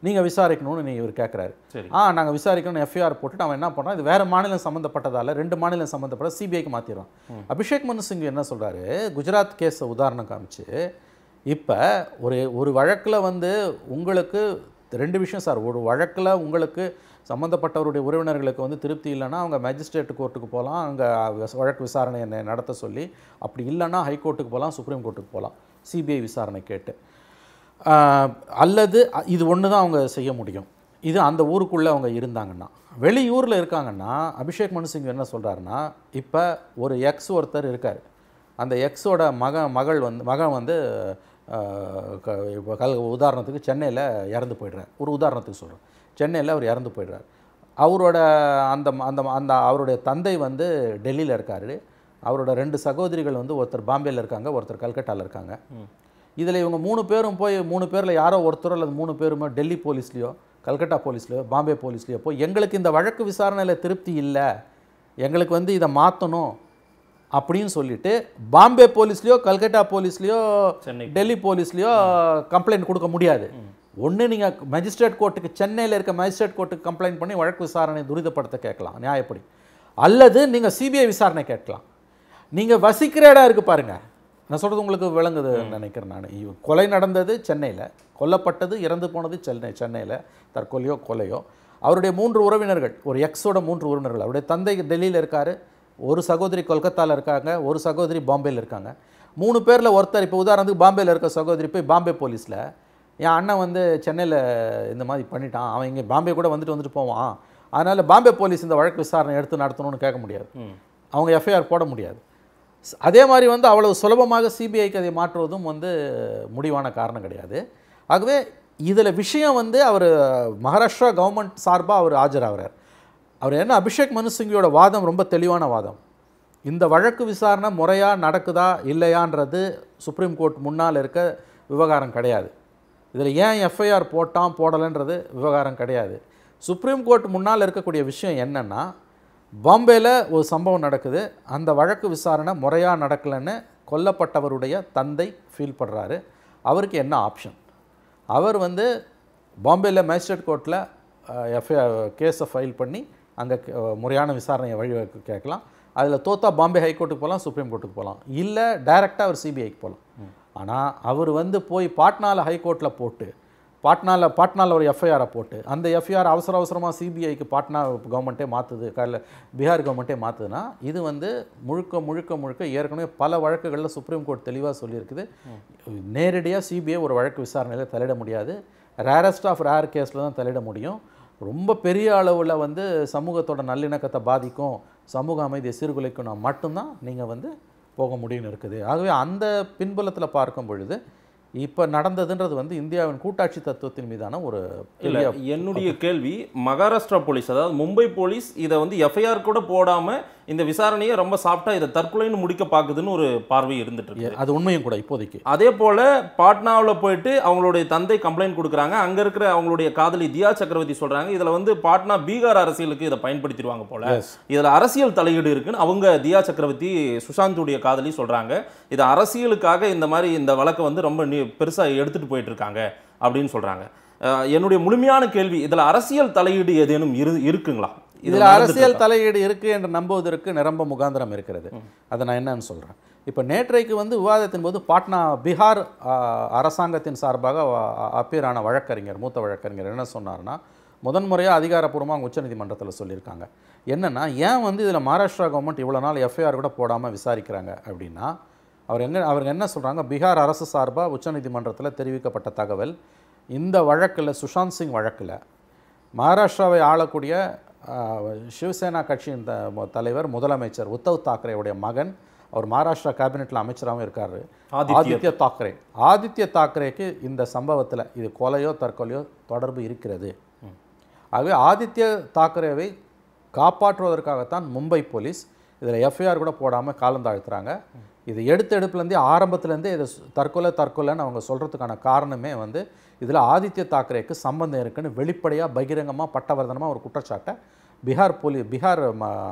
[SPEAKER 2] நீங்கள் விசாரிக்கணும்னு நீ இவர் கேட்குறாரு ஆ நாங்க விசாரிக்கணும்னு எஃப்ஐஆர் போட்டுட்டு அவன் என்ன பண்ணுறான் இது வேற மாநிலம் சம்மந்தப்பட்டதால ரெண்டு மாநிலம் சம்மந்தப்பட்ட சிபிஐக்கு மாற்றிடுவான் அபிஷேக் மனு சிங் என்ன சொல்றாரு குஜராத் கேஸை உதாரணம் காமிச்சு இப்போ ஒரு ஒரு வழக்கில் வந்து உங்களுக்கு ரெண்டு விஷயம் சார் ஒரு வழக்கில் உங்களுக்கு சம்மந்தப்பட்டவருடைய உறவினர்களுக்கு வந்து திருப்தி இல்லைன்னா அவங்க மேஜிஸ்ட்ரேட் கோர்ட்டுக்கு போகலாம் அங்கே வழக்கு விசாரணை நடத்த சொல்லி அப்படி இல்லைன்னா ஹைகோர்ட்டுக்கு போகலாம் சுப்ரீம் கோர்ட்டுக்கு போகலாம் சிபிஐ விசாரணை கேட்டு அல்லது இது ஒன்று தான் அவங்க செய்ய முடியும் இது அந்த ஊருக்குள்ளே அவங்க இருந்தாங்கன்னா வெளியூரில் இருக்காங்கன்னா அபிஷேக் மனுசிங் என்ன சொல்கிறாருன்னா இப்போ ஒரு எக்ஸ் ஒருத்தர் இருக்கார் அந்த எக்ஸோட மக மகள் வந்து மகன் வந்து கல் உதாரணத்துக்கு சென்னையில் இறந்து போயிடுறார் ஒரு உதாரணத்துக்கு சொல்கிறேன் சென்னையில் அவர் இறந்து போயிடுறார் அவரோட அந்த அந்த அந்த அவருடைய தந்தை வந்து டெல்லியில் இருக்கார் அவரோட ரெண்டு சகோதரிகள் வந்து ஒருத்தர் பாம்பேயில் இருக்காங்க ஒருத்தர் கல்கட்டாவில் இருக்காங்க இதில் இவங்க மூணு பேரும் போய் மூணு பேரில் யாரோ ஒருத்தரோ அல்லது மூணு பேருமே டெல்லி போலீஸ்லேயோ கல்கட்டா போலீஸ்லையோ பாம்பே போலீஸ்லையோ போய் எங்களுக்கு இந்த வழக்கு விசாரணையில் திருப்தி இல்லை எங்களுக்கு வந்து இதை மாற்றணும் அப்படின்னு சொல்லிட்டு பாம்பே போலீஸ்லேயோ கல்கட்டா போலீஸ்லேயோ டெல்லி போலீஸ்லேயோ கம்ப்ளைண்ட் கொடுக்க முடியாது ஒன்று நீங்கள் மேஜிஸ்ட்ரேட் கோர்ட்டுக்கு சென்னையில் இருக்க மேஜிஸ்ட்ரேட் கோர்ட்டுக்கு கம்ப்ளைண்ட் பண்ணி வழக்கு விசாரணை துரிதப்படுத்த கேட்கலாம் நியாயப்படி அல்லது நீங்கள் சிபிஐ விசாரணை கேட்கலாம் நீங்கள் வசிக்கிற இடம் இருக்குது பாருங்கள் நான் சொல்கிறது உங்களுக்கு விளங்குது நினைக்கிறேன் நான் கொலை நடந்தது சென்னையில் கொல்லப்பட்டது இறந்து போனது சென்னை சென்னையில் தற்கொலையோ கொலையோ அவருடைய மூன்று உறவினர்கள் ஒரு எக்ஸோட மூன்று உறவினர்கள் அவருடைய தந்தை டெல்லியில் இருக்கார் ஒரு சகோதரி கொல்கத்தாவில் இருக்காங்க ஒரு சகோதரி பாம்பேயில் இருக்காங்க மூணு பேரில் ஒருத்தர் இப்போ உதாரணத்துக்கு பாம்பேயில் இருக்க சகோதரி போய் பாம்பே போலீஸில் என் அண்ணன் வந்து சென்னையில் இந்த மாதிரி பண்ணிட்டான் அவன் இங்கே பாம்பே கூட வந்துட்டு வந்துட்டு போவான் அதனால் பாம்பே போலீஸ் இந்த வழக்கு விசாரணை எடுத்து நடத்தணும்னு கேட்க முடியாது அவங்க எஃப்ஐஆர் போட முடியாது அதே மாதிரி வந்து அவ்வளவு சுலபமாக சிபிஐக்கு அதை மாற்றுவதும் வந்து முடிவான காரணம் கிடையாது ஆகவே இதில் விஷயம் வந்து அவர் மகாராஷ்டிரா கவர்மெண்ட் சார்பாக அவர் ஆஜராகிறார் அவர் என்ன அபிஷேக் மனுசிங்கியோட வாதம் ரொம்ப தெளிவான வாதம் இந்த வழக்கு விசாரணை முறையாக நடக்குதா இல்லையான்றது சுப்ரீம் கோர்ட் முன்னால் இருக்க விவகாரம் கிடையாது இதில் ஏன் எஃப்ஐஆர் போட்டான் போடலைன்றது விவகாரம் கிடையாது சுப்ரீம் கோர்ட் முன்னால் இருக்கக்கூடிய விஷயம் என்னென்னா பாம்பேயில் ஒரு சம்பவம் நடக்குது அந்த வழக்கு விசாரணை முறையாக நடக்கலைன்னு கொல்லப்பட்டவருடைய தந்தை ஃபீல் பண்ணுறாரு அவருக்கு என்ன ஆப்ஷன் அவர் வந்து பாம்பேயில் மேஜிஸ்ட்ரேட் கோர்ட்டில் எஃப்ஐஆர் கேஸை ஃபைல் பண்ணி அங்கே முறையான விசாரணையை வழி கேட்கலாம் அதில் தோத்தா பாம்பே ஹைகோர்ட்டுக்கு போகலாம் சுப்ரீம் கோர்ட்டுக்கு போகலாம் இல்லை டைரெக்டாக அவர் சிபிஐக்கு போகலாம் ஆனால் அவர் வந்து போய் பாட்னாவில் ஹைகோர்ட்டில் போட்டு பாட்னாவில் பாட்னாவில் ஒரு எஃப்ஐஆரை போட்டு அந்த எஃப்ஐஆர் அவசர அவசரமாக சிபிஐக்கு பாட்னா கவர்மெண்ட்டே மாற்றுது கல பீகார் கவர்மெண்ட்டே மாற்றுதுன்னா இது வந்து முழுக்க முழுக்க முழுக்க ஏற்கனவே பல வழக்குகளில் சுப்ரீம் கோர்ட் தெளிவாக சொல்லியிருக்குது நேரடியாக சிபிஐ ஒரு வழக்கு விசாரணையில் தலையிட முடியாது ரேரஸ்ட் ஆஃப் ரேர் கேஸில் தான் தலையிட முடியும் ரொம்ப பெரிய அளவில் வந்து சமூகத்தோட நல்லிணக்கத்தை பாதிக்கும் சமூக அமைதியை சீர்குலைக்கணும் மட்டும்தான் நீங்கள் வந்து போக முடியும்னு இருக்குது ஆகவே அந்த பின்புலத்தில் பார்க்கும் பொழுது இப்போ நடந்ததுன்றது வந்து இந்தியாவின் கூட்டாட்சி தத்துவத்தின் மீதான ஒரு
[SPEAKER 1] என்னுடைய கேள்வி மகாராஷ்டிரா போலீஸ் அதாவது மும்பை போலீஸ் இதை வந்து எஃப்ஐஆர் கூட போடாமல் இந்த விசாரணையை ரொம்ப சாஃப்டாக இதை தற்கொலைன்னு முடிக்க பார்க்குதுன்னு ஒரு பார்வை இருந்துட்டு இருக்கு அது உண்மையும் கூட இப்போதைக்கு அதே போல் பாட்னாவில் போயிட்டு அவங்களுடைய தந்தை கம்ப்ளைண்ட் கொடுக்குறாங்க அங்கே இருக்கிற அவங்களுடைய காதலி தியா சக்கரவர்த்தி சொல்கிறாங்க இதில் வந்து பாட்னா பீகார் அரசியலுக்கு இதை பயன்படுத்திடுவாங்க போல் இதில் அரசியல் தலையீடு இருக்குன்னு அவங்க தியா சக்கரவர்த்தி சுஷாந்துடைய காதலி சொல்கிறாங்க இது அரசியலுக்காக இந்த மாதிரி இந்த வழக்கை வந்து ரொம்ப பெருசாக எடுத்துகிட்டு போயிட்டு இருக்காங்க அப்படின்னு சொல்கிறாங்க என்னுடைய முழுமையான கேள்வி இதில் அரசியல் தலையீடு ஏதேனும் இரு இருக்குங்களா இதில் அரசியல் தலையீடு இருக்குது என்று நம்புவதற்கு நிரம்ப
[SPEAKER 2] முகாந்திரம் இருக்கிறது அதை நான் என்னன்னு சொல்கிறேன் இப்போ நேற்றைக்கு வந்து விவாதத்தின் போது பாட்னா பீகார் அரசாங்கத்தின் சார்பாக அப்பீரான வழக்கறிஞர் மூத்த வழக்கறிஞர் என்ன சொன்னார்னா முதன்முறையாக அதிகாரப்பூர்வமாக உச்சநீதிமன்றத்தில் சொல்லியிருக்காங்க என்னென்னா ஏன் வந்து இதில் மகாராஷ்டிரா கவர்மெண்ட் இவ்வளோ நாள் எஃப்ஐஆர் கூட போடாமல் விசாரிக்கிறாங்க அப்படின்னா அவர் எங்கே அவர் என்ன சொல்கிறாங்க பீகார் அரசு சார்பாக உச்சநீதிமன்றத்தில் தெரிவிக்கப்பட்ட தகவல் இந்த வழக்கில் சுஷாந்த் சிங் வழக்கில் மகாராஷ்டிராவை ஆளக்கூடிய சிவசேனா கட்சியின் தலைவர் முதலமைச்சர் உத்தவ் தாக்கரேவுடைய மகன் அவர் மகாராஷ்டிரா கேபினெட்டில் அமைச்சராகவும் இருக்கார் ஆதித்ய தாக்கரே ஆதித்ய தாக்கரேக்கு இந்த சம்பவத்தில் இது கொலையோ தற்கொலையோ தொடர்பு இருக்கிறது ஆகவே ஆதித்ய தாக்கரேவை காப்பாற்றுவதற்காகத்தான் மும்பை போலீஸ் இதில் எஃப்ஐஆர் கூட போடாமல் காலம் தாழ்த்துறாங்க இது எடுத்த எடுப்புலேருந்தே ஆரம்பத்துலேருந்தே இது தற்கொலை தற்கொலைன்னு அவங்க சொல்கிறதுக்கான காரணமே வந்து இதில் ஆதித்ய தாக்கரேக்கு சம்பந்தம் இருக்குன்னு வெளிப்படையாக பகிரங்கமாக பட்டவர்தனமாக ஒரு குற்றச்சாட்டை பீகார் போலி பீகார்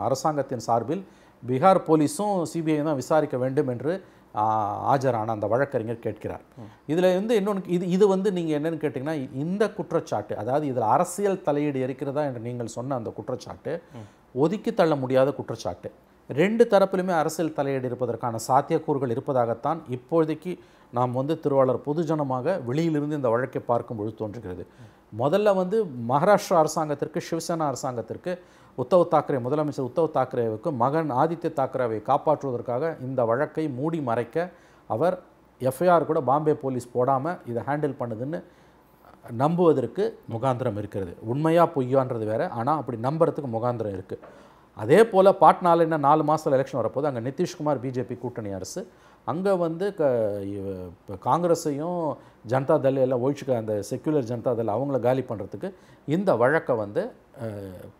[SPEAKER 2] அரசாங்கத்தின் சார்பில் பீகார் போலீஸும் சிபிஐயும் தான் விசாரிக்க வேண்டும் என்று ஆஜரான அந்த வழக்கறிஞர் கேட்கிறார் இதில் வந்து இன்னொன்று இது இது வந்து நீங்கள் என்னென்னு கேட்டிங்கன்னா இந்த குற்றச்சாட்டு அதாவது இதில் அரசியல் தலையீடு இருக்கிறதா என்று நீங்கள் சொன்ன அந்த குற்றச்சாட்டு ஒதுக்கி தள்ள முடியாத குற்றச்சாட்டு ரெண்டு தரப்பிலுமே அரசியல் தலையீடு இருப்பதற்கான சாத்தியக்கூறுகள் இருப்பதாகத்தான் இப்போதைக்கு நாம் வந்து திருவாளர் பொதுஜனமாக வெளியிலிருந்து இந்த வழக்கை பார்க்கும் பொழுது தோன்றுகிறது முதல்ல வந்து மகாராஷ்டிரா அரசாங்கத்திற்கு சிவசேனா அரசாங்கத்திற்கு உத்தவ் தாக்கரே முதலமைச்சர் உத்தவ் தாக்கரேவுக்கு மகன் ஆதித்ய தாக்கரேவை காப்பாற்றுவதற்காக இந்த வழக்கை மூடி மறைக்க அவர் எஃப்ஐஆர் கூட பாம்பே போலீஸ் போடாமல் இதை ஹேண்டில் பண்ணுதுன்னு நம்புவதற்கு முகாந்திரம் இருக்கிறது உண்மையாக பொய்யான்றது வேறு ஆனால் அப்படி நம்புறதுக்கு முகாந்திரம் இருக்குது அதே போல் பாட்னாவில் என்ன நாலு மாதத்தில் எலெக்ஷன் வரப்போது அங்கே நிதிஷ்குமார் பிஜேபி கூட்டணி அரசு அங்கே வந்து க காங்கிரஸையும் ஜனதா தள் எல்லாம் ஒழிச்சுக்க அந்த செக்யூலர் ஜனதா தள் அவங்கள காலி பண்ணுறதுக்கு இந்த வழக்கை வந்து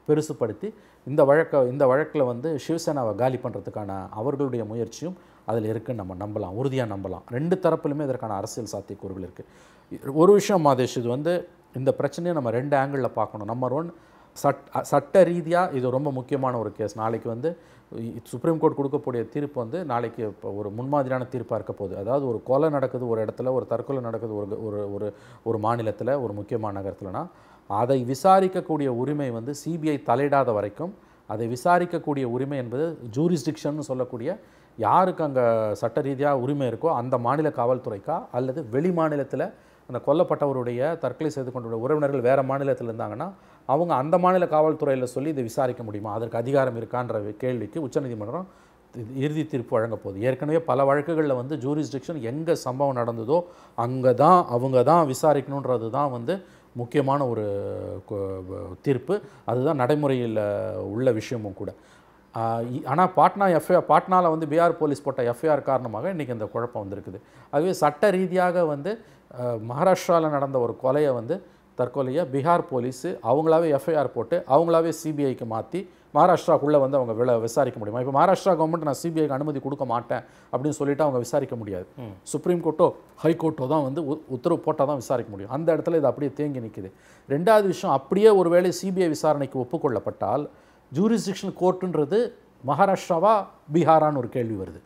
[SPEAKER 2] பெருசுப்படுத்தி இந்த வழக்கை இந்த வழக்கில் வந்து சிவசேனாவை காலி பண்ணுறதுக்கான அவர்களுடைய முயற்சியும் அதில் இருக்குன்னு நம்ம நம்பலாம் உறுதியாக நம்பலாம் ரெண்டு தரப்பிலுமே இதற்கான அரசியல் சாத்தியக்கூறுகள் இருக்குது ஒரு விஷயம் மாதேஷ் இது வந்து இந்த பிரச்சனையை நம்ம ரெண்டு ஆங்கிளில் பார்க்கணும் நம்பர் ஒன் சட் சட்ட ரீதியாக இது ரொம்ப முக்கியமான ஒரு கேஸ் நாளைக்கு வந்து சுப்ரீம் கோர்ட் கொடுக்கக்கூடிய தீர்ப்பு வந்து நாளைக்கு இப்போ ஒரு முன்மாதிரியான தீர்ப்பாக இருக்க போகுது அதாவது ஒரு கொலை நடக்குது ஒரு இடத்துல ஒரு தற்கொலை நடக்குது ஒரு ஒரு ஒரு ஒரு மாநிலத்தில் ஒரு முக்கியமான நகரத்தில்னா அதை விசாரிக்கக்கூடிய உரிமை வந்து சிபிஐ தலையிடாத வரைக்கும் அதை விசாரிக்கக்கூடிய உரிமை என்பது ஜூரிஸ்டிக்ஷன் சொல்லக்கூடிய யாருக்கு அங்கே சட்ட ரீதியாக உரிமை இருக்கோ அந்த மாநில காவல்துறைக்கா அல்லது வெளி மாநிலத்தில் அந்த கொல்லப்பட்டவருடைய தற்கொலை செய்து கொண்ட உறவினர்கள் வேறு மாநிலத்தில் இருந்தாங்கன்னா அவங்க அந்த மாநில காவல்துறையில் சொல்லி இதை விசாரிக்க முடியுமா அதற்கு அதிகாரம் இருக்கான்ற கேள்விக்கு உச்சநீதிமன்றம் இறுதி தீர்ப்பு வழங்க போகுது ஏற்கனவே பல வழக்குகளில் வந்து ஜூரிஸ்டிக்ஷன் எங்கே சம்பவம் நடந்ததோ அங்கே தான் அவங்க தான் விசாரிக்கணுன்றது தான் வந்து முக்கியமான ஒரு தீர்ப்பு அதுதான் நடைமுறையில் உள்ள விஷயமும் கூட ஆனால் பாட்னா எஃப்ஐஆர் பாட்னாவில் வந்து பிஆர் போலீஸ் போட்ட எஃப்ஐஆர் காரணமாக இன்றைக்கி இந்த குழப்பம் வந்திருக்குது அதுவே சட்ட ரீதியாக வந்து மகாராஷ்டிராவில் நடந்த ஒரு கொலையை வந்து தற்கொலையை பீகார் போலீஸு அவங்களாவே எஃப்ஐஆர் போட்டு அவங்களாவே சிபிஐக்கு மாற்றி மகாராஷ்டிராக்குள்ளே வந்து அவங்க விளை விசாரிக்க முடியுமா இப்போ மகாராஷ்டிரா கவர்மெண்ட் நான் சிபிஐக்கு அனுமதி கொடுக்க மாட்டேன் அப்படின்னு சொல்லிட்டு அவங்க விசாரிக்க முடியாது சுப்ரீம் கோர்ட்டோ ஹைகோர்ட்டோ தான் வந்து உத்தரவு போட்டால் தான் விசாரிக்க முடியும் அந்த இடத்துல இது அப்படியே தேங்கி நிற்கிது ரெண்டாவது விஷயம் அப்படியே ஒருவேளை சிபிஐ விசாரணைக்கு ஒப்புக்கொள்ளப்பட்டால் ஜூரிஸ்டிக்ஷன் கோர்ட்டுன்றது மகாராஷ்டிராவா பீகாரான்னு ஒரு கேள்வி வருது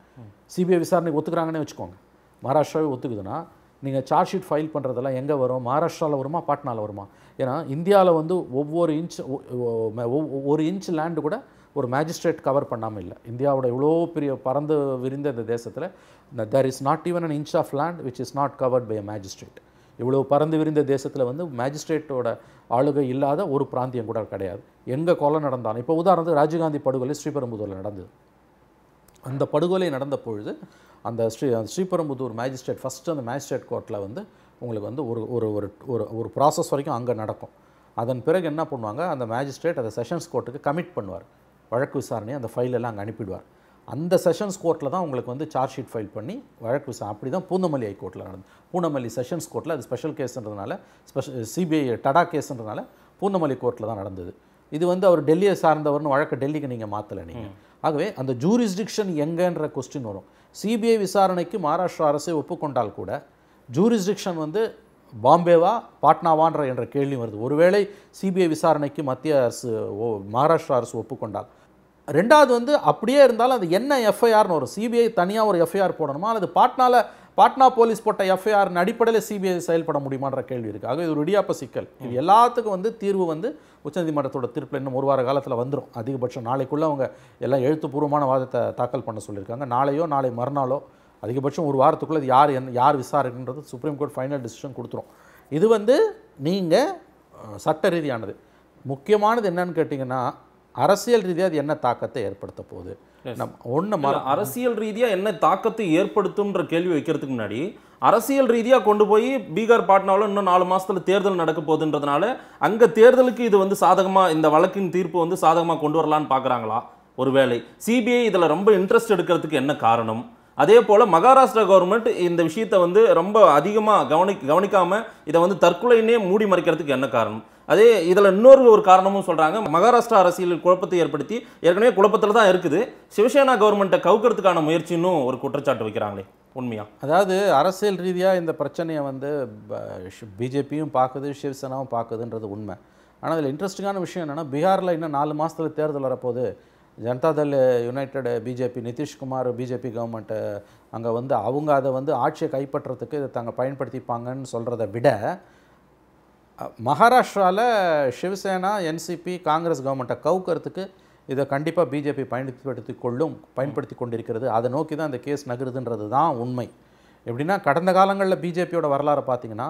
[SPEAKER 2] சிபிஐ விசாரணைக்கு ஒத்துக்கிறாங்கன்னே வச்சுக்கோங்க மகாராஷ்டிராவே ஒத்துக்குதுன்னா நீங்கள் சார்ஜ் ஷீட் ஃபைல் பண்ணுறதெல்லாம் எங்கே வரும் மகாராஷ்டிராவில் வருமா பாட்னாவில் வருமா ஏன்னா இந்தியாவில் வந்து ஒவ்வொரு இன்ச் ஒரு இன்ச் லேண்டு கூட ஒரு மேஜிஸ்ட்ரேட் கவர் பண்ணாமல் இல்லை இந்தியாவோட இவ்வளோ பெரிய பறந்து விரிந்த இந்த தேசத்தில் there is not even an inch of land which is not covered by a magistrate இவ்வளோ பறந்து விரிந்த தேசத்தில் வந்து மேஜிஸ்ட்ரேட்டோட ஆளுகை இல்லாத ஒரு பிராந்தியம் கூட கிடையாது எங்கே கொலை நடந்தாலும் இப்போ உதாரணத்துக்கு ராஜீவ்காந்தி படுகொலை ஸ்ரீபெரும்புதூரில் நடந்தது அந்த படுகொலை நடந்த பொழுது அந்த ஸ்ரீ ஸ்ரீபெரும்புதூர் மேஜிஸ்ட்ரேட் ஃபஸ்ட்டு அந்த மேஜிஸ்ட்ரேட் கோர்ட்டில் வந்து உங்களுக்கு வந்து ஒரு ஒரு ஒரு ஒரு ஒரு ப்ராசஸ் வரைக்கும் அங்கே நடக்கும் அதன் பிறகு என்ன பண்ணுவாங்க அந்த மேஜிஸ்ட்ரேட் அதை செஷன்ஸ் கோர்ட்டுக்கு கமிட் பண்ணுவார் வழக்கு விசாரணையை அந்த ஃபைலெல்லாம் அங்கே அனுப்பிடுவார் அந்த செஷன்ஸ் கோர்ட்டில் தான் உங்களுக்கு வந்து சார்ஜ் ஷீட் ஃபைல் பண்ணி வழக்கு விசாரணை அப்படி தான் பூந்தமல்லி ஹைகோர்ட்டில் நடந்தது பூந்தமல்லி செஷன்ஸ் கோர்ட்டில் அது ஸ்பெஷல் கேஸ்ன்றதுனால ஸ்பெஷல் சிபிஐ டடா கேஸ்ன்றதுனால பூந்தமல்லி கோர்ட்டில் தான் நடந்தது இது வந்து அவர் டெல்லியை சார்ந்தவர்னு வழக்கு டெல்லிக்கு நீங்கள் மாற்றலை நீங்கள் ஆகவே அந்த ஜூரிஸ்டிக்ஷன் எங்கன்ற கொஸ்டின் வரும் சிபிஐ விசாரணைக்கு மகாராஷ்டிரா அரசை ஒப்புக்கொண்டால் கூட ஜூரிஸ்டிக்ஷன் வந்து பாம்பேவா பாட்னாவான்ற என்ற கேள்வி வருது ஒருவேளை சிபிஐ விசாரணைக்கு மத்திய அரசு மகாராஷ்டிரா அரசு ஒப்புக்கொண்டால் ரெண்டாவது வந்து அப்படியே இருந்தாலும் அது என்ன எஃப்ஐஆர்னு வரும் சிபிஐ தனியாக ஒரு எஃப்ஐஆர் போடணுமா அல்லது பாட்னாவில் பாட்னா போலீஸ் போட்ட எஃப்ஐஆரின் அடிப்படையில் சிபிஐ செயல்பட முடியுமான்ற கேள்வி இருக்குது ஆக இது ஒரு இடியாப்ப சிக்கல் இது எல்லாத்துக்கும் வந்து தீர்வு வந்து உச்சநீதிமன்றத்தோட தீர்ப்பில் இன்னும் ஒரு வார காலத்தில் வந்துடும் அதிகபட்சம் நாளைக்குள்ளே அவங்க எல்லாம் எழுத்துப்பூர்வமான வாதத்தை தாக்கல் பண்ண சொல்லியிருக்காங்க நாளையோ நாளை மறுநாளோ அதிகபட்சம் ஒரு வாரத்துக்குள்ளே அது யார் என் யார் விசாரணைன்றது சுப்ரீம் கோர்ட் ஃபைனல் டிசிஷன் கொடுத்துரும் இது வந்து நீங்கள் சட்ட ரீதியானது முக்கியமானது என்னன்னு கேட்டிங்கன்னா அரசியல் ரீதியாக அது என்ன தாக்கத்தை ஏற்படுத்த போகுது நம்
[SPEAKER 1] ஒன்று அரசியல் ரீதியாக என்ன தாக்கத்தை ஏற்படுத்தும்ன்ற கேள்வி வைக்கிறதுக்கு முன்னாடி அரசியல் ரீதியாக கொண்டு போய் பீகார் பாட்னாவில் இன்னும் நாலு மாதத்தில் தேர்தல் நடக்க போகுதுன்றதுனால அங்கே தேர்தலுக்கு இது வந்து சாதகமாக இந்த வழக்கின் தீர்ப்பு வந்து சாதகமாக கொண்டு வரலான்னு பார்க்குறாங்களா ஒருவேளை சிபிஐ இதில் ரொம்ப இன்ட்ரெஸ்ட் எடுக்கிறதுக்கு என்ன காரணம் அதே போல் மகாராஷ்டிரா கவர்மெண்ட் இந்த விஷயத்தை வந்து ரொம்ப அதிகமாக கவனி கவனிக்காமல் இதை வந்து தற்கொலைன்னே மூடி மறைக்கிறதுக்கு என்ன காரணம் அதே இதில் இன்னொரு ஒரு காரணமும் சொல்கிறாங்க மகாராஷ்டிரா அரசியலில் குழப்பத்தை ஏற்படுத்தி ஏற்கனவே குழப்பத்தில் தான் இருக்குது சிவசேனா கவர்மெண்ட்டை கவுக்கிறதுக்கான முயற்சின்னு ஒரு குற்றச்சாட்டு வைக்கிறாங்களே உண்மையா அதாவது அரசியல் ரீதியாக இந்த
[SPEAKER 2] பிரச்சனையை வந்து பிஜேபியும் பார்க்குது சிவசேனாவும் பார்க்குதுன்றது உண்மை ஆனால் அதில் இன்ட்ரெஸ்டிங்கான விஷயம் என்னென்னா பீகாரில் இன்னும் நாலு மாதத்தில் தேர்தல் வரப்போது Janata Dal United BJP Nitish Kumar BJP government அங்கே வந்து அவங்க அதை வந்து ஆட்சியை கைப்பற்றுறதுக்கு இதை தாங்க பயன்படுத்திப்பாங்கன்னு சொல்கிறத விட மகாராஷ்டிராவில் சிவசேனா என்சிபி காங்கிரஸ் கவர்மெண்ட்டை கவுக்கிறதுக்கு இதை கண்டிப்பாக பிஜேபி பயன்படுத்தி கொள்ளும் பயன்படுத்தி கொண்டிருக்கிறது அதை நோக்கி தான் இந்த கேஸ் நகருதுன்றது தான் உண்மை எப்படின்னா கடந்த காலங்களில் பிஜேபியோட வரலாறு பார்த்திங்கன்னா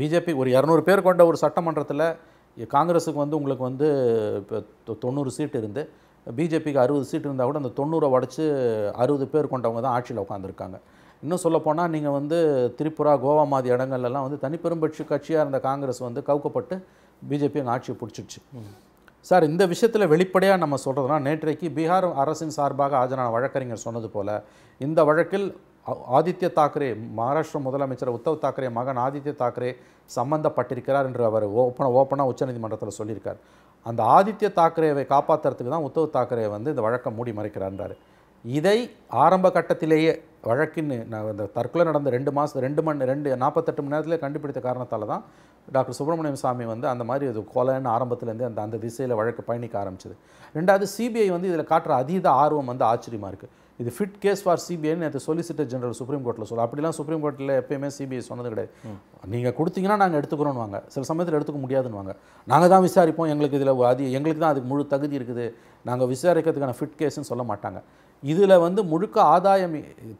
[SPEAKER 2] பிஜேபி ஒரு இரநூறு பேர் கொண்ட ஒரு சட்டமன்றத்தில் காங்கிரஸுக்கு வந்து உங்களுக்கு வந்து இப்போ தொண்ணூறு சீட்டு இருந்து பிஜேபிக்கு அறுபது சீட்டு இருந்தால் கூட அந்த தொண்ணூறை உடச்சி அறுபது பேர் கொண்டவங்க தான் ஆட்சியில் உட்காந்துருக்காங்க இன்னும் சொல்லப்போனால் நீங்கள் வந்து திரிபுரா கோவா மாதிரி இடங்கள்லாம் வந்து தனிப்பெரும்பட்சி கட்சியாக இருந்த காங்கிரஸ் வந்து கவுக்கப்பட்டு பிஜேபி அங்கே ஆட்சியை பிடிச்சிடுச்சு சார் இந்த விஷயத்தில் வெளிப்படையாக நம்ம சொல்கிறதுனா நேற்றைக்கு பீகார் அரசின் சார்பாக ஆஜரான வழக்கறிஞர் சொன்னது போல் இந்த வழக்கில் ஆதித்ய தாக்கரே மகாராஷ்டிர முதலமைச்சர் உத்தவ் தாக்கரே மகன் ஆதித்ய தாக்கரே சம்பந்தப்பட்டிருக்கிறார் என்று அவர் ஓப்பன ஓப்பனாக உச்சநீதிமன்றத்தில் சொல்லியிருக்கார் அந்த ஆதித்ய தாக்கரேவை காப்பாற்றுறதுக்கு தான் உத்தவ் தாக்கரே வந்து இந்த வழக்கம் மூடி மறைக்கிறார் இதை ஆரம்ப கட்டத்திலேயே வழக்கின்னு நான் இந்த தற்கொலை நடந்த ரெண்டு மாதம் ரெண்டு மணி ரெண்டு நாற்பத்தெட்டு மணி நேரத்தில் கண்டுபிடித்த காரணத்தால் தான் டாக்டர் சுப்பிரமணியம் சாமி வந்து அந்த மாதிரி அது கொலைன்னு ஆரம்பத்துலேருந்து அந்த அந்த திசையில் வழக்கு பயணிக்க ஆரம்பிச்சது ரெண்டாவது சிபிஐ வந்து இதில் காட்டுற அதீத ஆர்வம் வந்து ஆச்சரியமாக இருக்குது இது ஃபிட் கேஸ் ஃபார் சிபிஐன்னு நேற்று சொலிசிட்டர் ஜெனரல் சுப்ரீம் கோர்ட்டில் சொல்லு அப்படிலாம் சுப்ரீம் கோர்ட்டில் எப்பயுமே சிபிஐ சொன்னது கிடையாது நீங்கள் கொடுத்தீங்கன்னா நாங்கள் எடுத்துக்கிறோன்னு வாங்க சில சமயத்தில் எடுத்துக்க முடியாதுன்னு வாங்க நாங்கள் தான் விசாரிப்போம் எங்களுக்கு இதில் அது எங்களுக்கு தான் அதுக்கு முழு தகுதி இருக்குது நாங்கள் விசாரிக்கிறதுக்கான ஃபிட் கேஸ்ன்னு சொல்ல மாட்டாங்க இதில் வந்து முழுக்க ஆதாயம்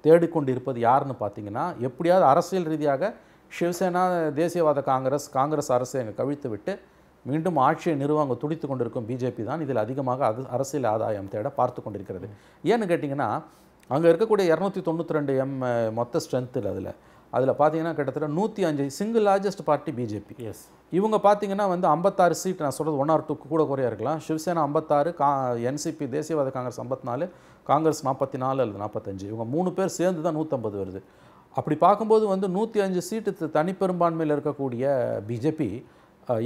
[SPEAKER 2] தேடிக்கொண்டு இருப்பது யாருன்னு பார்த்தீங்கன்னா எப்படியாவது அரசியல் ரீதியாக சிவசேனா தேசியவாத காங்கிரஸ் காங்கிரஸ் அரசை அங்கே கவிழ்த்து விட்டு மீண்டும் ஆட்சியை நிறுவாங்க துடித்து கொண்டிருக்கும் பிஜேபி தான் இதில் அதிகமாக அது அரசியல் ஆதாயம் தேட பார்த்து கொண்டிருக்கிறது ஏன்னு கேட்டிங்கன்னா அங்கே இருக்கக்கூடிய இரநூத்தி தொண்ணூற்றி ரெண்டு எம் மொத்த ஸ்ட்ரென்த்தில் அதில் அதில் பார்த்தீங்கன்னா கிட்டத்தட்ட நூற்றி அஞ்சு single largest party BJP yes இவங்க பார்த்தீங்கன்னா வந்து ஐம்பத்தாறு சீட் நான் சொல்கிறது ஒன் ஆர் டூக்கு கூட குறையாக இருக்கலாம் சிவசேனா ஐம்பத்தாறு கா என்சிபி தேசியவாத காங்கிரஸ் ஐம்பத்தி நாலு காங்கிரஸ் நாற்பத்தி நாலு அல்லது நாற்பத்தஞ்சு இவங்க மூணு பேர் சேர்ந்து தான் நூற்றம்பது வருது அப்படி பார்க்கும்போது வந்து நூற்றி அஞ்சு சீட்டு தனிப்பெரும்பான்மையில் இருக்கக்கூடிய பிஜேபி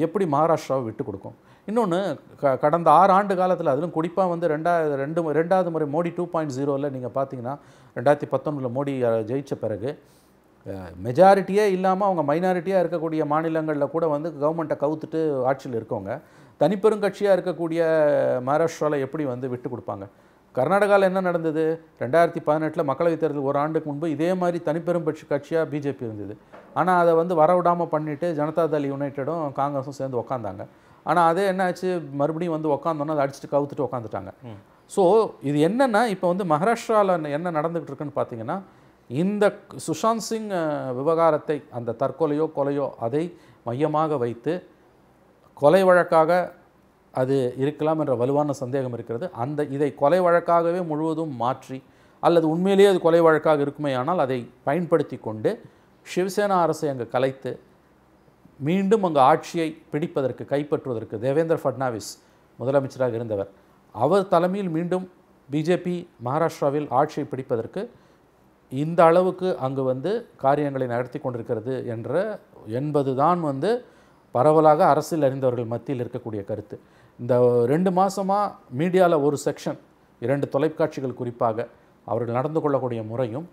[SPEAKER 2] எப்படி மகாராஷ்டிராவை விட்டு கொடுக்கும் இன்னொன்று க கடந்த ஆறு ஆண்டு காலத்தில் அதிலும் குறிப்பாக வந்து ரெண்டாவது ரெண்டு ரெண்டாவது முறை மோடி டூ பாயிண்ட் ஜீரோவில் நீங்கள் பார்த்தீங்கன்னா ரெண்டாயிரத்தி பத்தொன்பதில் மோடி ஜெயித்த பிறகு மெஜாரிட்டியே இல்லாமல் அவங்க மைனாரிட்டியாக இருக்கக்கூடிய மாநிலங்களில் கூட வந்து கவர்மெண்ட்டை கவுத்துட்டு ஆட்சியில் இருக்கவங்க தனிப்பெருங்கட்சியாக இருக்கக்கூடிய மகாராஷ்டிராவில் எப்படி வந்து விட்டு கொடுப்பாங்க கர்நாடகாவில் என்ன நடந்தது ரெண்டாயிரத்தி பதினெட்டில் மக்களவைத் தேர்தல் ஒரு ஆண்டுக்கு முன்பு இதே மாதிரி தனிப்பெரும் பட்சி கட்சியாக பிஜேபி இருந்தது ஆனால் அதை வந்து வரவிடாமல் பண்ணிவிட்டு ஜனதாதள் யுனைடடும் காங்கிரஸும் சேர்ந்து உக்காந்தாங்க ஆனால் அதே என்ன ஆச்சு மறுபடியும் வந்து உக்காந்தோன்னா அதை அடிச்சுட்டு கவுத்துட்டு உக்காந்துட்டாங்க ஸோ இது என்னென்னா இப்போ வந்து மகாராஷ்டிராவில் என்ன நடந்துகிட்டு இருக்குன்னு பார்த்தீங்கன்னா இந்த சுஷாந்த் சிங் விவகாரத்தை அந்த தற்கொலையோ கொலையோ அதை மையமாக வைத்து கொலை வழக்காக அது இருக்கலாம் என்ற வலுவான சந்தேகம் இருக்கிறது அந்த இதை கொலை வழக்காகவே முழுவதும் மாற்றி அல்லது உண்மையிலேயே அது கொலை வழக்காக இருக்குமே ஆனால் அதை பயன்படுத்தி கொண்டு சிவசேனா அரசை அங்கு கலைத்து மீண்டும் அங்கு ஆட்சியை பிடிப்பதற்கு கைப்பற்றுவதற்கு தேவேந்திர ஃபட்னாவிஸ் முதலமைச்சராக இருந்தவர் அவர் தலைமையில் மீண்டும் பிஜேபி மகாராஷ்டிராவில் ஆட்சியை பிடிப்பதற்கு இந்த அளவுக்கு அங்கு வந்து காரியங்களை நடத்தி கொண்டிருக்கிறது என்ற என்பது தான் வந்து பரவலாக அரசியல் அறிந்தவர்கள் மத்தியில் இருக்கக்கூடிய கருத்து இந்த ரெண்டு மாதமாக மீடியாவில் ஒரு செக்ஷன் இரண்டு தொலைக்காட்சிகள் குறிப்பாக அவர்கள் நடந்து கொள்ளக்கூடிய முறையும்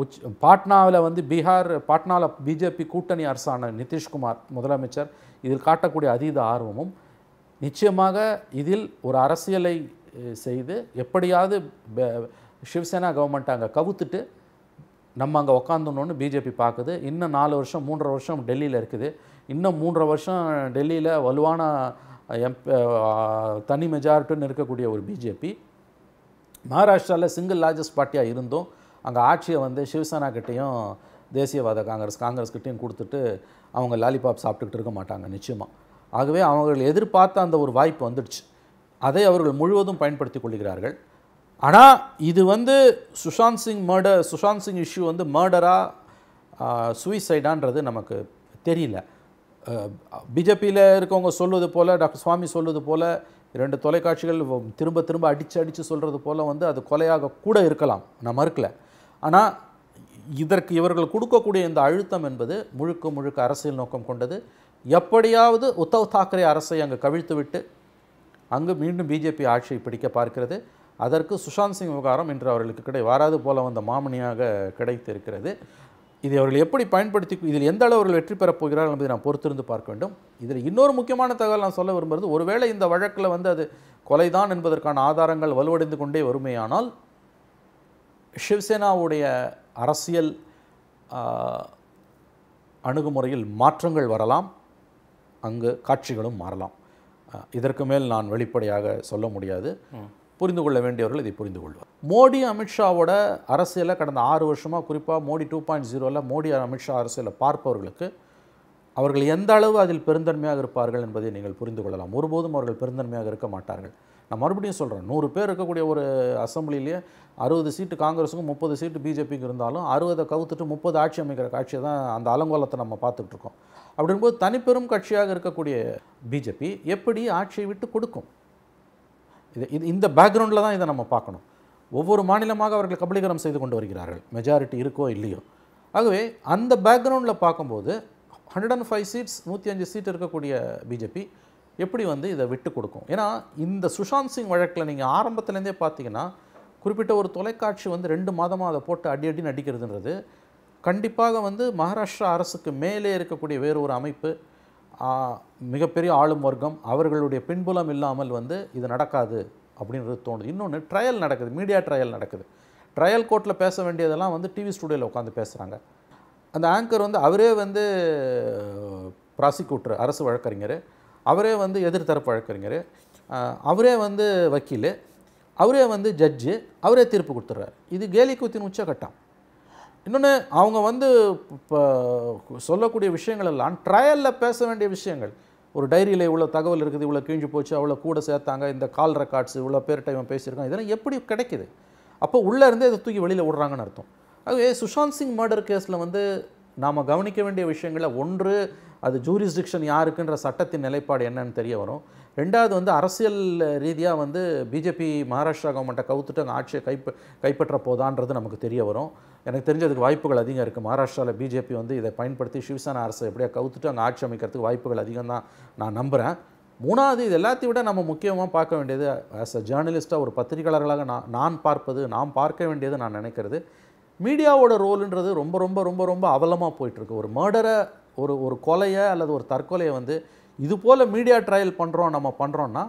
[SPEAKER 2] உச் பாட்னாவில் வந்து பீகார் பாட்னாவில் பிஜேபி கூட்டணி அரசான நிதிஷ்குமார் முதலமைச்சர் இதில் காட்டக்கூடிய அதீத ஆர்வமும் நிச்சயமாக இதில் ஒரு அரசியலை செய்து எப்படியாவது சிவசேனா கவர்மெண்ட் அங்கே கவுத்துட்டு நம்ம அங்கே உக்காந்துணுன்னு பிஜேபி பார்க்குது இன்னும் நாலு வருஷம் மூன்றரை வருஷம் டெல்லியில் இருக்குது இன்னும் மூன்றரை வருஷம் டெல்லியில் வலுவான எம் தனி மெஜாரிட்டின்னு இருக்கக்கூடிய ஒரு பிஜேபி மகாராஷ்டிராவில் சிங்கிள் லார்ஜஸ்ட் பார்ட்டியாக இருந்தும் அங்கே ஆட்சியை வந்து சிவசேனா கிட்டேயும் தேசியவாத காங்கிரஸ் காங்கிரஸ் கிட்டேயும் கொடுத்துட்டு அவங்க லாலிபாப் சாப்பிட்டுக்கிட்டு இருக்க மாட்டாங்க நிச்சயமாக ஆகவே அவர்கள் எதிர்பார்த்த அந்த ஒரு வாய்ப்பு வந்துடுச்சு அதை அவர்கள் முழுவதும் பயன்படுத்தி கொள்கிறார்கள் ஆனால் இது வந்து சுஷாந்த் சிங் மர்டர் சுஷாந்த் சிங் இஷ்யூ வந்து மர்டராக சூசைடான்றது நமக்கு தெரியல பிஜேபியில் இருக்கவங்க சொல்வது போல் டாக்டர் சுவாமி சொல்வது போல் இரண்டு தொலைக்காட்சிகள் திரும்ப திரும்ப அடித்து அடித்து சொல்கிறது போல் வந்து அது கொலையாக கூட இருக்கலாம் நான் மறுக்கலை ஆனால் இதற்கு இவர்கள் கொடுக்கக்கூடிய இந்த அழுத்தம் என்பது முழுக்க முழுக்க அரசியல் நோக்கம் கொண்டது எப்படியாவது உத்தவ் தாக்கரே அரசை அங்கு கவிழ்த்துவிட்டு அங்கு மீண்டும் பிஜேபி ஆட்சியை பிடிக்க பார்க்கிறது அதற்கு சுஷாந்த் சிங் விவகாரம் இன்று அவர்களுக்கு கிடை வாராது போல வந்த மாமணியாக கிடைத்திருக்கிறது இதை அவர்கள் எப்படி பயன்படுத்தி இதில் எந்த அளவு அவர்கள் வெற்றி பெறப் போகிறார்கள் என்பதை நான் பொறுத்திருந்து பார்க்க வேண்டும் இதில் இன்னொரு முக்கியமான தகவல் நான் சொல்ல விரும்புகிறது ஒருவேளை இந்த வழக்கில் வந்து அது கொலைதான் என்பதற்கான ஆதாரங்கள் வலுவடைந்து கொண்டே வருமேயானால் சிவசேனாவுடைய அரசியல் அணுகுமுறையில் மாற்றங்கள் வரலாம் அங்கு காட்சிகளும் மாறலாம் இதற்கு மேல் நான் வெளிப்படையாக சொல்ல முடியாது புரிந்து கொள்ள வேண்டியவர்கள் இதை புரிந்து கொள்வார் மோடி அமித்ஷாவோட அரசியலை கடந்த ஆறு வருஷமாக குறிப்பாக மோடி டூ பாயிண்ட் ஜீரோவில் மோடி அமித்ஷா அரசியலை பார்ப்பவர்களுக்கு அவர்கள் எந்த அளவு அதில் பெருந்தன்மையாக இருப்பார்கள் என்பதை நீங்கள் புரிந்து கொள்ளலாம் ஒருபோதும் அவர்கள் பெருந்தன்மையாக இருக்க மாட்டார்கள் நான் மறுபடியும் சொல்கிறேன் நூறு பேர் இருக்கக்கூடிய ஒரு அசம்பிளிலேயே அறுபது சீட்டு காங்கிரஸுக்கும் முப்பது சீட்டு பிஜேபிக்கு இருந்தாலும் அறுபதை கவுத்துட்டு முப்பது ஆட்சி அமைக்கிற காட்சியை தான் அந்த அலங்கோலத்தை நம்ம பார்த்துட்ருக்கோம் அப்படின்போது தனிப்பெரும் கட்சியாக இருக்கக்கூடிய பிஜேபி எப்படி ஆட்சியை விட்டு கொடுக்கும் இது இது இந்த பேக்ரவுண்டில் தான் இதை நம்ம பார்க்கணும் ஒவ்வொரு மாநிலமாக அவர்கள் கபலீகரம் செய்து கொண்டு வருகிறார்கள் மெஜாரிட்டி இருக்கோ இல்லையோ ஆகவே அந்த பேக்ரவுண்டில் பார்க்கும்போது ஹண்ட்ரட் அண்ட் ஃபைவ் சீட்ஸ் நூற்றி அஞ்சு சீட் இருக்கக்கூடிய பிஜேபி எப்படி வந்து இதை விட்டு கொடுக்கும் ஏன்னா இந்த சுஷாந்த் சிங் வழக்கில் நீங்கள் ஆரம்பத்துலேருந்தே பார்த்தீங்கன்னா குறிப்பிட்ட ஒரு தொலைக்காட்சி வந்து ரெண்டு மாதமாக அதை போட்டு அடி அடின்னு அடிக்கிறதுன்றது கண்டிப்பாக வந்து மகாராஷ்டிரா அரசுக்கு மேலே இருக்கக்கூடிய வேறு ஒரு அமைப்பு மிகப்பெரிய ஆளும் வர்க்கம் அவர்களுடைய பின்புலம் இல்லாமல் வந்து இது நடக்காது அப்படின்றது தோணுது இன்னொன்று ட்ரையல் நடக்குது மீடியா ட்ரையல் நடக்குது ட்ரையல் கோர்ட்டில் பேச வேண்டியதெல்லாம் வந்து டிவி ஸ்டுடியோவில் உட்காந்து பேசுகிறாங்க அந்த ஆங்கர் வந்து அவரே வந்து ப்ராசிக்யூட்டர் அரசு வழக்கறிஞர் அவரே வந்து எதிர்த்தரப்பு வழக்கறிஞர் அவரே வந்து வக்கீல் அவரே வந்து ஜட்ஜு அவரே தீர்ப்பு கொடுத்துட்றாரு இது கேலிக்குத்தின் உச்சகட்டம் இன்னொன்று அவங்க வந்து இப்போ சொல்லக்கூடிய விஷயங்கள் எல்லாம் ட்ரையலில் பேச வேண்டிய விஷயங்கள் ஒரு டைரியில் இவ்வளோ தகவல் இருக்குது இவ்வளோ கிழிஞ்சு போச்சு அவ்வளோ கூட சேர்த்தாங்க இந்த கால் ரெக்கார்ட்ஸ் இவ்வளோ பேர் டைம் பேசியிருக்காங்க இதெல்லாம் எப்படி கிடைக்குது அப்போ உள்ளே இருந்தே அதை தூக்கி வெளியில் விடுறாங்கன்னு அர்த்தம் ஆகவே சுஷாந்த் சிங் மர்டர் கேஸில் வந்து நாம் கவனிக்க வேண்டிய விஷயங்களில் ஒன்று அது ஜூரிஸ்டிக்ஷன் யாருக்குன்ற சட்டத்தின் நிலைப்பாடு என்னன்னு தெரிய வரும் ரெண்டாவது வந்து அரசியல் ரீதியாக வந்து பிஜேபி மகாராஷ்டிரா கவர்மெண்ட்டை கவுத்துட்டு அந்த ஆட்சியை கைப்ப கைப்பற்ற போதான்றது நமக்கு தெரிய வரும் எனக்கு தெரிஞ்சதுக்கு வாய்ப்புகள் அதிகம் இருக்குது மகாராஷ்டிராவில் பிஜேபி வந்து இதை பயன்படுத்தி சிவசேனா அரசு எப்படியா கவுத்துட்டு அங்கே ஆட்சி அமைக்கிறதுக்கு வாய்ப்புகள் அதிகம் தான் நான் நம்புகிறேன் மூணாவது இது எல்லாத்தையும் விட நம்ம முக்கியமாக பார்க்க வேண்டியது ஆஸ் அ ஜேர்னலிஸ்ட்டாக ஒரு பத்திரிகையாளர்களாக நான் நான் பார்ப்பது நாம் பார்க்க வேண்டியது நான் நினைக்கிறது மீடியாவோட ரோலுன்றது ரொம்ப ரொம்ப ரொம்ப ரொம்ப அவலமாக போயிட்டுருக்கு ஒரு மர்டரை ஒரு ஒரு கொலையை அல்லது ஒரு தற்கொலையை வந்து இது போல் மீடியா ட்ரையல் பண்ணுறோம் நம்ம பண்ணுறோன்னா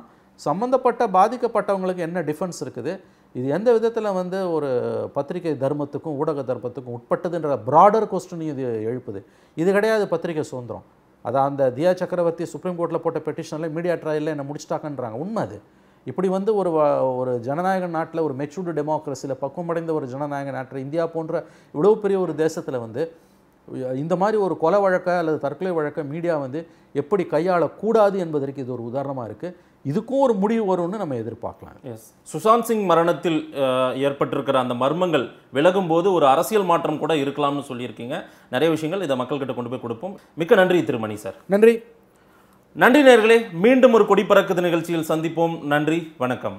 [SPEAKER 2] சம்மந்தப்பட்ட பாதிக்கப்பட்டவங்களுக்கு என்ன டிஃபென்ஸ் இருக்குது இது எந்த விதத்தில் வந்து ஒரு பத்திரிகை தர்மத்துக்கும் ஊடக தர்மத்துக்கும் உட்பட்டதுன்ற ப்ராடர் கொஸ்டினையும் இது எழுப்புது இது கிடையாது பத்திரிகை சுதந்திரம் அதான் அந்த தியா சக்கரவர்த்தி சுப்ரீம் கோர்ட்டில் போட்ட பெட்டிஷனில் மீடியா ட்ரையலில் என்னை முடிச்சிட்டாக்கன்றாங்க உண்மை அது இப்படி வந்து ஒரு ஒரு ஜனநாயக நாட்டில் ஒரு மெச்சூர்டு டெமோக்ரஸியில் பக்குவமடைந்த ஒரு ஜனநாயக நாட்டில் இந்தியா போன்ற இவ்வளோ பெரிய ஒரு தேசத்தில் வந்து இந்த மாதிரி ஒரு கொலை வழக்கை அல்லது தற்கொலை வழக்கை மீடியா வந்து எப்படி கையாளக்கூடாது என்பதற்கு இது ஒரு உதாரணமாக இருக்குது இதுக்கும் ஒரு முடிவு வரும்னு நம்ம எதிர்பார்க்கலாம்
[SPEAKER 1] எஸ் சுஷாந்த் சிங் மரணத்தில் ஏற்பட்டிருக்கிற அந்த மர்மங்கள் விலகும் போது ஒரு அரசியல் மாற்றம் கூட இருக்கலாம்னு சொல்லியிருக்கீங்க நிறைய விஷயங்கள் இதை மக்கள்கிட்ட கொண்டு போய் கொடுப்போம் மிக்க நன்றி திருமணி சார் நன்றி நன்றி நேர்களே மீண்டும் ஒரு கொடிப்பறக்குது நிகழ்ச்சியில் சந்திப்போம் நன்றி வணக்கம்